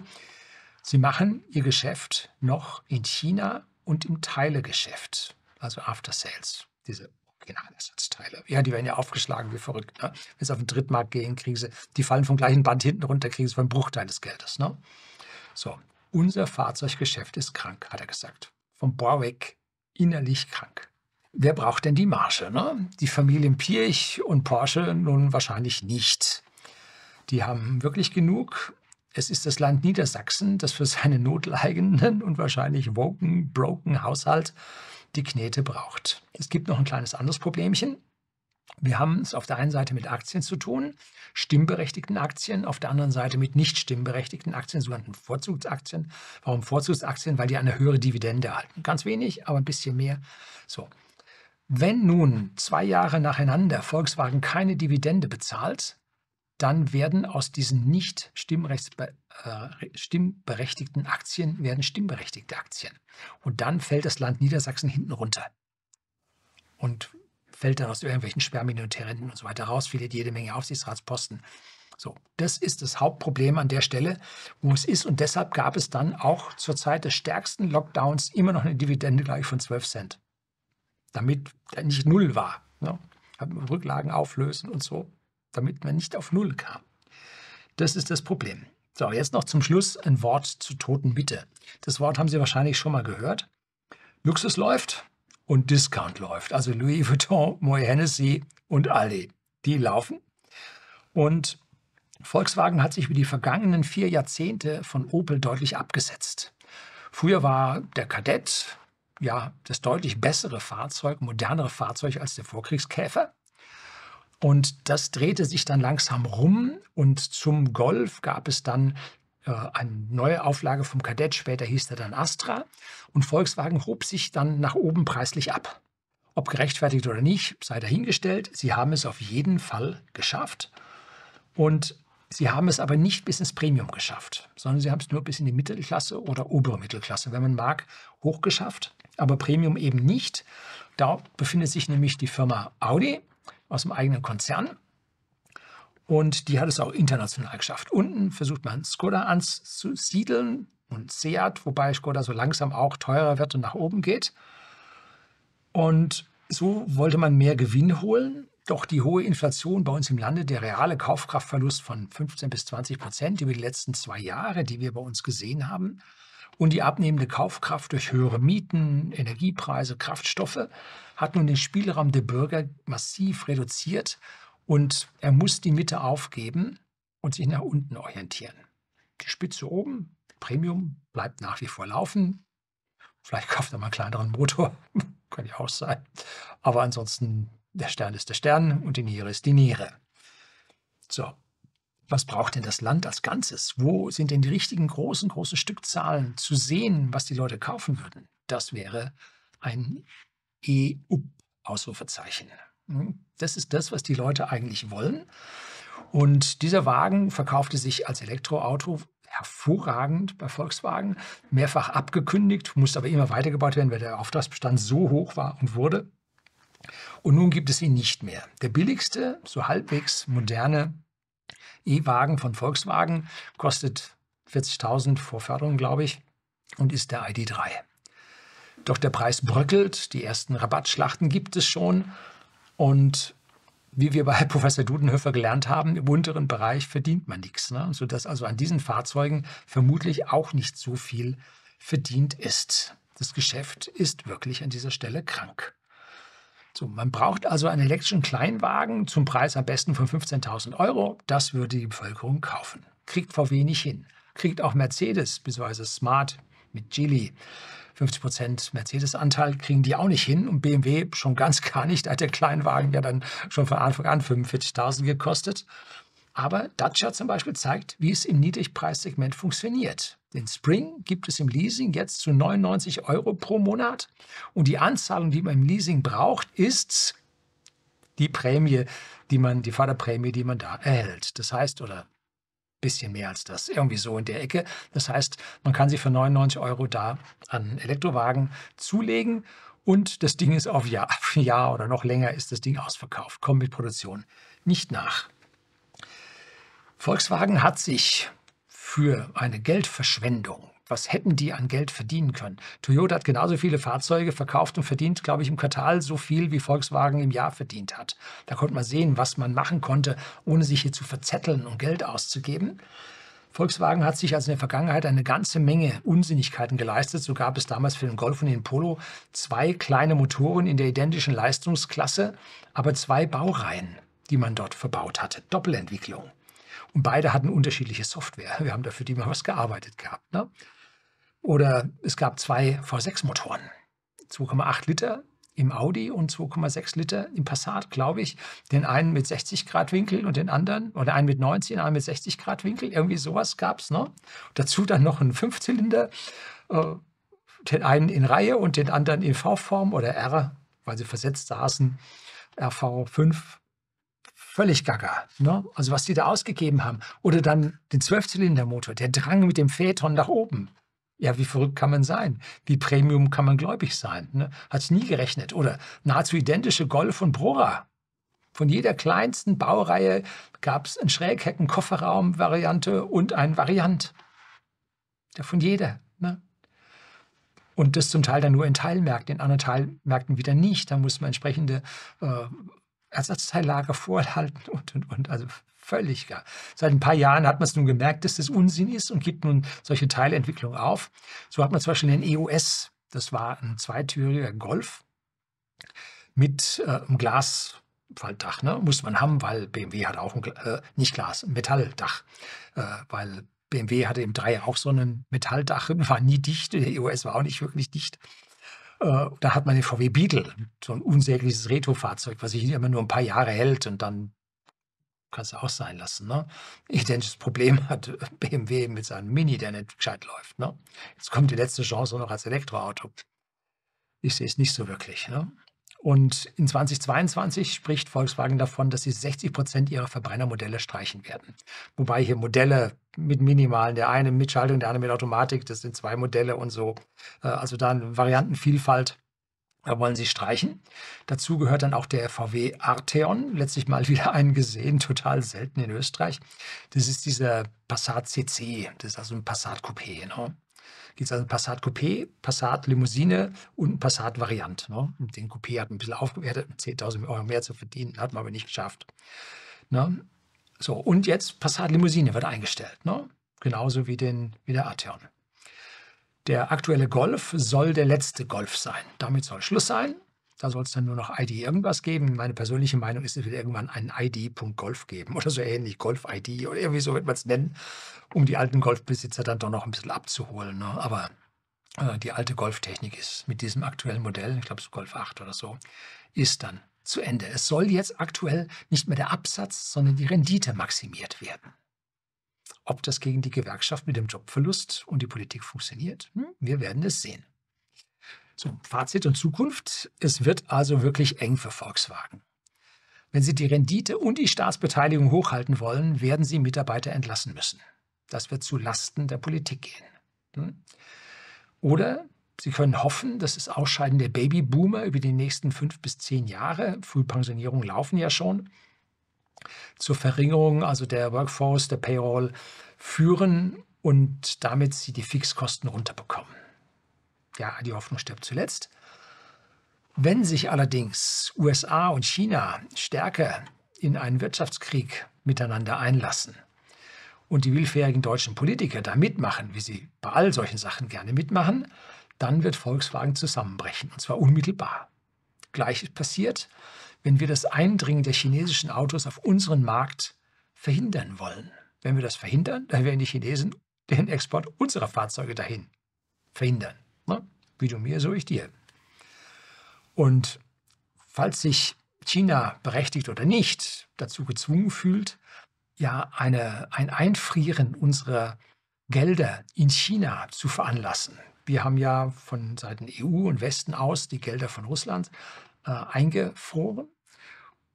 sie machen ihr Geschäft noch in China und im Teilegeschäft, also After Sales, diese originalen Ersatzteile. Ja, die werden ja aufgeschlagen wie verrückt. Ne? Wenn sie auf den Drittmarkt gehen, kriegen sie, die fallen vom gleichen Band hinten runter, kriegen sie für einen Bruchteil des Geldes. Ne? So, unser Fahrzeuggeschäft ist krank, hat er gesagt. Von Borwick innerlich krank. Wer braucht denn die Marge? Ne? Die Familien Pirch und Porsche nun wahrscheinlich nicht. Die haben wirklich genug. Es ist das Land Niedersachsen, das für seinen notleidenden und wahrscheinlich woken, broken Haushalt die Knete braucht. Es gibt noch ein kleines anderes Problemchen. Wir haben es auf der einen Seite mit Aktien zu tun, stimmberechtigten Aktien, auf der anderen Seite mit nicht stimmberechtigten Aktien, sogenannten Vorzugsaktien. Warum Vorzugsaktien? Weil die eine höhere Dividende erhalten. Ganz wenig, aber ein bisschen mehr. So. Wenn nun zwei Jahre nacheinander Volkswagen keine Dividende bezahlt, dann werden aus diesen nicht äh, stimmberechtigten Aktien werden stimmberechtigte Aktien. Und dann fällt das Land Niedersachsen hinten runter und fällt dann aus irgendwelchen Sperrminoritären und so weiter raus, fehlt jede Menge Aufsichtsratsposten. So, das ist das Hauptproblem an der Stelle, wo es ist. Und deshalb gab es dann auch zur Zeit des stärksten Lockdowns immer noch eine Dividende, gleich von 12 Cent. Damit nicht null war. Ne? Rücklagen auflösen und so damit man nicht auf Null kam. Das ist das Problem. So, jetzt noch zum Schluss ein Wort zur toten Totenbitte. Das Wort haben Sie wahrscheinlich schon mal gehört. Luxus läuft und Discount läuft. Also Louis Vuitton, Moe Hennessy und Aldi. Die laufen. Und Volkswagen hat sich über die vergangenen vier Jahrzehnte von Opel deutlich abgesetzt. Früher war der Kadett ja das deutlich bessere Fahrzeug, modernere Fahrzeug als der Vorkriegskäfer. Und das drehte sich dann langsam rum und zum Golf gab es dann äh, eine neue Auflage vom Kadett, später hieß er dann Astra und Volkswagen hob sich dann nach oben preislich ab. Ob gerechtfertigt oder nicht, sei dahingestellt, sie haben es auf jeden Fall geschafft und sie haben es aber nicht bis ins Premium geschafft, sondern sie haben es nur bis in die Mittelklasse oder obere Mittelklasse, wenn man mag, hochgeschafft, aber Premium eben nicht. Da befindet sich nämlich die Firma Audi aus dem eigenen Konzern. Und die hat es auch international geschafft. Unten versucht man Skoda anzusiedeln und Seat, wobei Skoda so langsam auch teurer wird und nach oben geht. Und so wollte man mehr Gewinn holen. Doch die hohe Inflation bei uns im Lande, der reale Kaufkraftverlust von 15 bis 20 Prozent über die letzten zwei Jahre, die wir bei uns gesehen haben, und die abnehmende Kaufkraft durch höhere Mieten, Energiepreise, Kraftstoffe, hat nun den Spielraum der Bürger massiv reduziert und er muss die Mitte aufgeben und sich nach unten orientieren. Die Spitze oben, Premium, bleibt nach wie vor laufen. Vielleicht kauft er mal einen kleineren Motor, kann ja auch sein. Aber ansonsten, der Stern ist der Stern und die Niere ist die Niere. So, was braucht denn das Land als Ganzes? Wo sind denn die richtigen großen, großen Stückzahlen zu sehen, was die Leute kaufen würden? Das wäre ein EU, Ausrufezeichen. Hm, das ist das, was die Leute eigentlich wollen. Und dieser Wagen verkaufte sich als Elektroauto hervorragend bei Volkswagen, mehrfach abgekündigt, musste aber immer weitergebaut werden, weil der Auftragsbestand so hoch war und wurde. Und nun gibt es ihn nicht mehr. Der billigste, so halbwegs moderne E-Wagen von Volkswagen kostet 40.000 vor Förderung, glaube ich, und ist der ID3. Doch der Preis bröckelt, die ersten Rabattschlachten gibt es schon. Und wie wir bei Professor Dudenhöfer gelernt haben, im unteren Bereich verdient man nichts, ne? sodass also an diesen Fahrzeugen vermutlich auch nicht so viel verdient ist. Das Geschäft ist wirklich an dieser Stelle krank. So, man braucht also einen elektrischen Kleinwagen zum Preis am besten von 15.000 Euro. Das würde die Bevölkerung kaufen. Kriegt VW nicht hin. Kriegt auch Mercedes beziehungsweise Smart mit Geely 50% Mercedes-Anteil kriegen die auch nicht hin und BMW schon ganz gar nicht. Da hat der Kleinwagen ja dann schon von Anfang an 45.000 gekostet. Aber Dacia zum Beispiel zeigt, wie es im Niedrigpreissegment funktioniert. Den Spring gibt es im Leasing jetzt zu 99 Euro pro Monat. Und die Anzahlung, die man im Leasing braucht, ist die Prämie, die man, die Förderprämie, die man da erhält. Das heißt, oder bisschen mehr als das, irgendwie so in der Ecke. Das heißt, man kann sie für 99 Euro da an Elektrowagen zulegen und das Ding ist auf Jahr, Jahr oder noch länger ist das Ding ausverkauft, kommt mit Produktion nicht nach. Volkswagen hat sich für eine Geldverschwendung was hätten die an Geld verdienen können? Toyota hat genauso viele Fahrzeuge verkauft und verdient, glaube ich, im Quartal so viel, wie Volkswagen im Jahr verdient hat. Da konnte man sehen, was man machen konnte, ohne sich hier zu verzetteln und Geld auszugeben. Volkswagen hat sich also in der Vergangenheit eine ganze Menge Unsinnigkeiten geleistet. So gab es damals für den Golf und den Polo zwei kleine Motoren in der identischen Leistungsklasse, aber zwei Baureihen, die man dort verbaut hatte. Doppelentwicklung. Und beide hatten unterschiedliche Software. Wir haben dafür die mal was gearbeitet gehabt. Ne? Oder es gab zwei V6-Motoren. 2,8 Liter im Audi und 2,6 Liter im Passat, glaube ich. Den einen mit 60 Grad Winkel und den anderen, oder einen mit 90, einen mit 60 Grad Winkel. Irgendwie sowas gab es. Ne? Dazu dann noch ein Fünfzylinder. Äh, den einen in Reihe und den anderen in V-Form oder R, weil sie versetzt saßen. RV5 völlig gaga. Ne? Also was die da ausgegeben haben. Oder dann den Zwölfzylindermotor, der drang mit dem Phaeton nach oben. Ja, wie verrückt kann man sein? Wie Premium kann man gläubig sein? Ne? Hat nie gerechnet. Oder nahezu identische Golf und Brora. Von jeder kleinsten Baureihe gab es einen schräghecken Kofferraum-Variante und ein Variant. Ja, von jeder. Ne? Und das zum Teil dann nur in Teilmärkten, in anderen Teilmärkten wieder nicht. Da muss man entsprechende äh, Ersatzteillager vorhalten und, und, und. Also völlig gar. Seit ein paar Jahren hat man es nun gemerkt, dass das Unsinn ist und gibt nun solche Teilentwicklung auf. So hat man zum Beispiel den EOS, das war ein zweitüriger Golf mit äh, einem Glasfalldach. Ne? Muss man haben, weil BMW hat auch ein, äh, nicht Glas, ein Metalldach, äh, weil BMW hatte im Dreier auch so ein Metalldach, war nie dicht, der EOS war auch nicht wirklich dicht. Äh, da hat man den VW Beetle, so ein unsägliches Retro-Fahrzeug, was sich immer nur ein paar Jahre hält und dann kannst du auch sein lassen. Ne? Identisches Problem hat äh, BMW mit seinem Mini, der nicht gescheit läuft. Ne? Jetzt kommt die letzte Chance noch als Elektroauto. Ich sehe es nicht so wirklich. Ne? Und in 2022 spricht Volkswagen davon, dass sie 60 Prozent ihrer Verbrennermodelle streichen werden. Wobei hier Modelle mit minimalen, der eine mit Schaltung, der andere mit Automatik, das sind zwei Modelle und so. Äh, also da eine Variantenvielfalt wollen sie streichen. Dazu gehört dann auch der VW Arteon, letztlich mal wieder einen gesehen, total selten in Österreich. Das ist dieser Passat CC, das ist also ein Passat Coupé. Ne? gibt es also Passat Coupé, Passat Limousine und Passat Variant. Ne? Den Coupé hat ein bisschen aufgewertet, 10.000 Euro mehr zu verdienen, hat man aber nicht geschafft. Ne? So, und jetzt Passat Limousine wird eingestellt, ne? genauso wie, den, wie der Arteon. Der aktuelle Golf soll der letzte Golf sein. Damit soll Schluss sein. Da soll es dann nur noch ID irgendwas geben. Meine persönliche Meinung ist, es wird irgendwann einen ID.golf geben oder so ähnlich, Golf-ID oder irgendwie so wird man es nennen, um die alten Golfbesitzer dann doch noch ein bisschen abzuholen. Ne? Aber äh, die alte Golftechnik ist mit diesem aktuellen Modell, ich glaube es so Golf 8 oder so, ist dann zu Ende. Es soll jetzt aktuell nicht mehr der Absatz, sondern die Rendite maximiert werden. Ob das gegen die Gewerkschaft mit dem Jobverlust und die Politik funktioniert, hm, wir werden es sehen. Zum Fazit und Zukunft. Es wird also wirklich eng für Volkswagen. Wenn Sie die Rendite und die Staatsbeteiligung hochhalten wollen, werden Sie Mitarbeiter entlassen müssen. Das wird zu Lasten der Politik gehen. Hm? Oder Sie können hoffen, dass das Ausscheiden der Babyboomer über die nächsten fünf bis zehn Jahre, Frühpensionierungen laufen ja schon, zur Verringerung also der Workforce, der Payroll führen und damit Sie die Fixkosten runterbekommen. Ja, die Hoffnung stirbt zuletzt. Wenn sich allerdings USA und China stärker in einen Wirtschaftskrieg miteinander einlassen und die willfährigen deutschen Politiker da mitmachen, wie sie bei all solchen Sachen gerne mitmachen, dann wird Volkswagen zusammenbrechen, und zwar unmittelbar. Gleiches passiert, wenn wir das Eindringen der chinesischen Autos auf unseren Markt verhindern wollen. Wenn wir das verhindern, dann werden die Chinesen den Export unserer Fahrzeuge dahin verhindern. Wie du mir, so ich dir. Und falls sich China berechtigt oder nicht dazu gezwungen fühlt, ja eine, ein Einfrieren unserer Gelder in China zu veranlassen. Wir haben ja von Seiten EU und Westen aus die Gelder von Russland äh, eingefroren.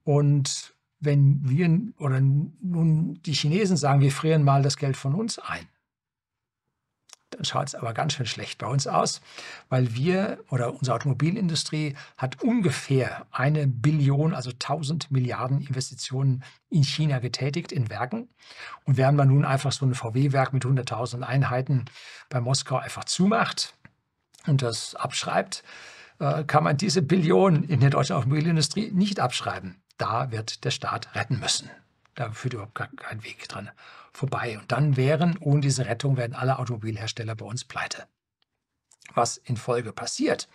Und wenn wir oder nun die Chinesen sagen, wir frieren mal das Geld von uns ein, dann schaut es aber ganz schön schlecht bei uns aus, weil wir oder unsere Automobilindustrie hat ungefähr eine Billion, also 1000 Milliarden Investitionen in China getätigt, in Werken. Und wir man nun einfach so ein VW-Werk mit 100.000 Einheiten bei Moskau einfach zumacht und das abschreibt, äh, kann man diese Billion in der deutschen Automobilindustrie nicht abschreiben. Da wird der Staat retten müssen. Da führt überhaupt kein Weg dran vorbei. Und dann wären, ohne diese Rettung, wären alle Automobilhersteller bei uns pleite. Was in Folge passiert?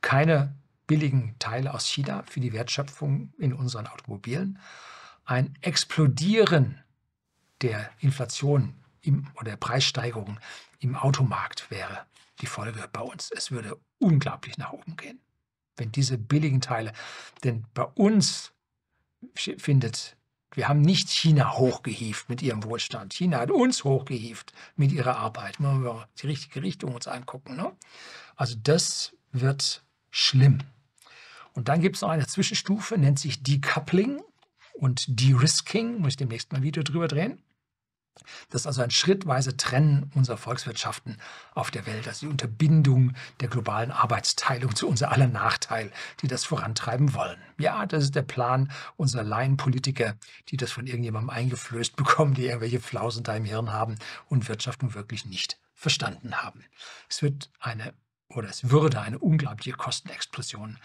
Keine billigen Teile aus China für die Wertschöpfung in unseren Automobilen, ein Explodieren der Inflation im, oder der Preissteigerung im Automarkt wäre die Folge bei uns. Es würde unglaublich nach oben gehen, wenn diese billigen Teile, denn bei uns findet wir haben nicht China hochgehieft mit ihrem Wohlstand. China hat uns hochgehieft mit ihrer Arbeit. Müssen wir uns die richtige Richtung uns angucken. Ne? Also das wird schlimm. Und dann gibt es noch eine Zwischenstufe, nennt sich Decoupling und De-Risking. Muss ich demnächst mal ein Video drüber drehen. Das ist also ein schrittweise Trennen unserer Volkswirtschaften auf der Welt, also die Unterbindung der globalen Arbeitsteilung zu unser aller Nachteil, die das vorantreiben wollen. Ja, das ist der Plan unserer Laienpolitiker, die das von irgendjemandem eingeflößt bekommen, die irgendwelche Flausen da im Hirn haben und Wirtschaft nun wirklich nicht verstanden haben. Es wird eine oder es würde eine unglaubliche Kostenexplosion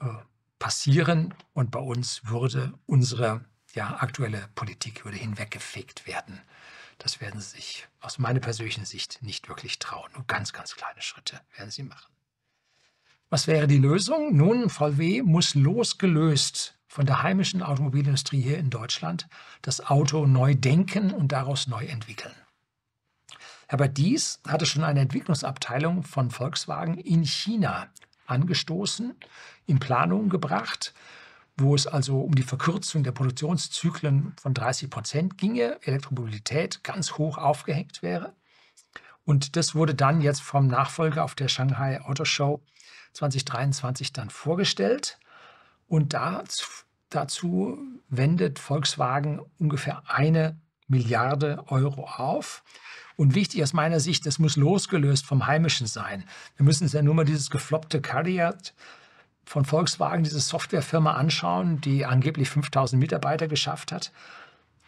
äh, passieren und bei uns würde unsere ja, aktuelle Politik würde hinweggefegt werden. Das werden sie sich aus meiner persönlichen Sicht nicht wirklich trauen. Nur ganz, ganz kleine Schritte werden sie machen. Was wäre die Lösung? Nun, VW muss losgelöst von der heimischen Automobilindustrie hier in Deutschland das Auto neu denken und daraus neu entwickeln. Herbert Dies hatte schon eine Entwicklungsabteilung von Volkswagen in China angestoßen, in Planung gebracht wo es also um die Verkürzung der Produktionszyklen von 30 Prozent ginge, Elektromobilität ganz hoch aufgehängt wäre. Und das wurde dann jetzt vom Nachfolger auf der Shanghai Auto Show 2023 dann vorgestellt. Und dazu, dazu wendet Volkswagen ungefähr eine Milliarde Euro auf. Und wichtig aus meiner Sicht, das muss losgelöst vom Heimischen sein. Wir müssen es ja nur mal dieses gefloppte Carrier von Volkswagen, diese Softwarefirma anschauen, die angeblich 5000 Mitarbeiter geschafft hat.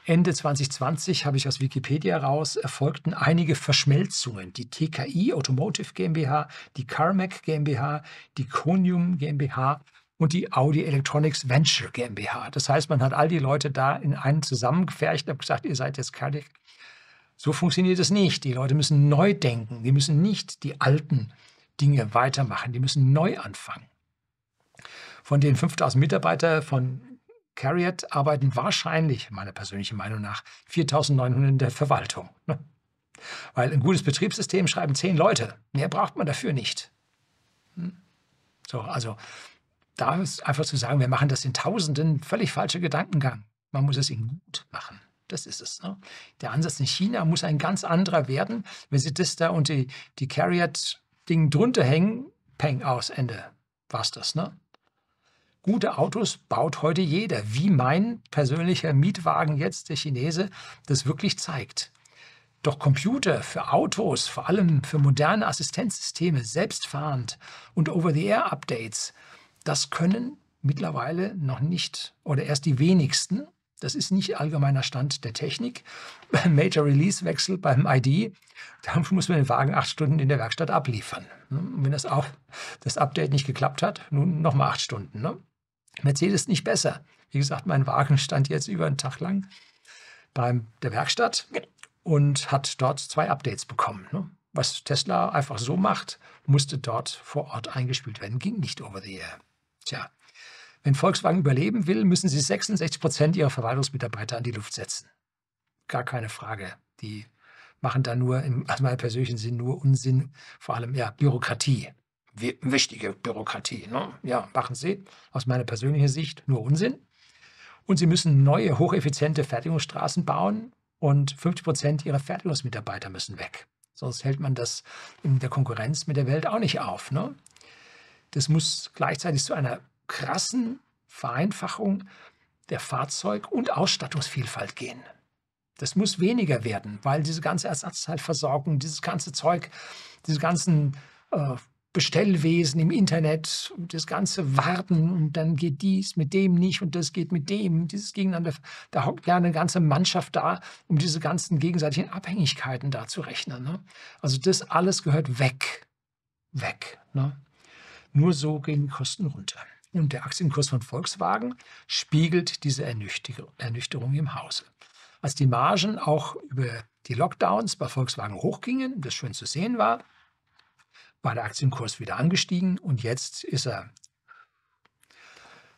Ende 2020 habe ich aus Wikipedia raus, erfolgten einige Verschmelzungen. Die TKI Automotive GmbH, die Carmack GmbH, die Conium GmbH und die Audi Electronics Venture GmbH. Das heißt, man hat all die Leute da in einen zusammengefercht und gesagt, ihr seid jetzt fertig. So funktioniert es nicht. Die Leute müssen neu denken. Die müssen nicht die alten Dinge weitermachen. Die müssen neu anfangen. Von den 5000 Mitarbeitern von Carriot arbeiten wahrscheinlich, meiner persönlichen Meinung nach, 4900 in der Verwaltung. Weil ein gutes Betriebssystem schreiben zehn Leute. Mehr braucht man dafür nicht. Hm? So, also da ist einfach zu sagen, wir machen das in Tausenden, völlig falscher Gedankengang. Man muss es ihnen gut machen. Das ist es. Ne? Der Ansatz in China muss ein ganz anderer werden. Wenn Sie das da und die, die Carriot-Ding drunter hängen, peng, aus, Ende. War's das, ne? Gute Autos baut heute jeder, wie mein persönlicher Mietwagen jetzt, der Chinese, das wirklich zeigt. Doch Computer für Autos, vor allem für moderne Assistenzsysteme, selbstfahrend und Over-the-Air-Updates, das können mittlerweile noch nicht oder erst die wenigsten. Das ist nicht allgemeiner Stand der Technik. Beim Major Release Wechsel beim ID, da muss man den Wagen acht Stunden in der Werkstatt abliefern. Und hm, wenn das auch das Update nicht geklappt hat, nun nochmal acht Stunden. Ne? Mercedes nicht besser. Wie gesagt, mein Wagen stand jetzt über einen Tag lang bei der Werkstatt und hat dort zwei Updates bekommen. Ne? Was Tesla einfach so macht, musste dort vor Ort eingespielt werden, ging nicht over the air. Tja, wenn Volkswagen überleben will, müssen sie 66 Prozent ihrer Verwaltungsmitarbeiter an die Luft setzen. Gar keine Frage. Die machen da nur, im, aus also meinem persönlichen Sinn, nur Unsinn, vor allem ja, Bürokratie wichtige Bürokratie. Ne? Ja, machen Sie aus meiner persönlichen Sicht nur Unsinn. Und Sie müssen neue, hocheffiziente Fertigungsstraßen bauen und 50 Prozent Ihrer Fertigungsmitarbeiter müssen weg. Sonst hält man das in der Konkurrenz mit der Welt auch nicht auf. Ne? Das muss gleichzeitig zu einer krassen Vereinfachung der Fahrzeug- und Ausstattungsvielfalt gehen. Das muss weniger werden, weil diese ganze Ersatzteilversorgung, dieses ganze Zeug, diese ganzen äh, Bestellwesen im Internet das ganze Warten und dann geht dies mit dem nicht und das geht mit dem, dieses Gegeneinander. Da hockt ja eine ganze Mannschaft da, um diese ganzen gegenseitigen Abhängigkeiten da zu rechnen. Ne? Also das alles gehört weg. Weg. Ne? Nur so gehen die Kosten runter. Und der Aktienkurs von Volkswagen spiegelt diese Ernüchterung im Hause. Als die Margen auch über die Lockdowns bei Volkswagen hochgingen, das schön zu sehen war, war der Aktienkurs wieder angestiegen und jetzt ist er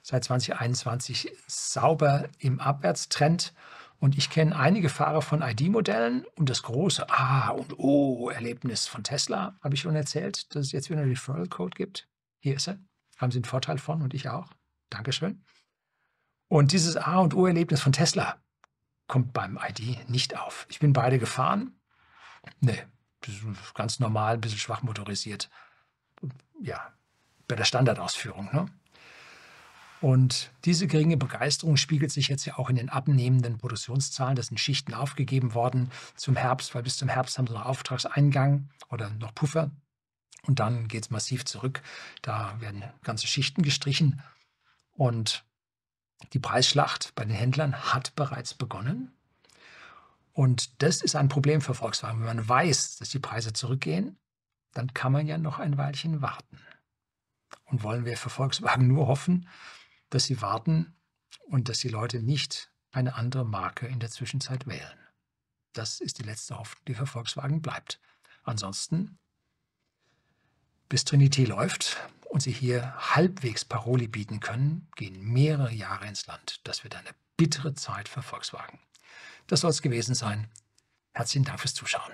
seit 2021 sauber im Abwärtstrend. Und ich kenne einige Fahrer von ID-Modellen und das große A- und O-Erlebnis von Tesla habe ich schon erzählt, dass es jetzt wieder einen Referral-Code gibt. Hier ist er. Haben Sie einen Vorteil von und ich auch. Dankeschön. Und dieses A- und O-Erlebnis von Tesla kommt beim ID nicht auf. Ich bin beide gefahren. Nee, ganz normal, ein bisschen schwach motorisiert. Ja, bei der Standardausführung. Ne? Und diese geringe Begeisterung spiegelt sich jetzt ja auch in den abnehmenden Produktionszahlen. Das sind Schichten aufgegeben worden zum Herbst, weil bis zum Herbst haben sie noch Auftragseingang oder noch Puffer. Und dann geht es massiv zurück. Da werden ganze Schichten gestrichen. Und die Preisschlacht bei den Händlern hat bereits begonnen. Und das ist ein Problem für Volkswagen. Wenn man weiß, dass die Preise zurückgehen, dann kann man ja noch ein Weilchen warten. Und wollen wir für Volkswagen nur hoffen, dass sie warten und dass die Leute nicht eine andere Marke in der Zwischenzeit wählen. Das ist die letzte Hoffnung, die für Volkswagen bleibt. Ansonsten, bis Trinity läuft und sie hier halbwegs Paroli bieten können, gehen mehrere Jahre ins Land. Das wird eine bittere Zeit für Volkswagen. Das soll es gewesen sein. Herzlichen Dank fürs Zuschauen.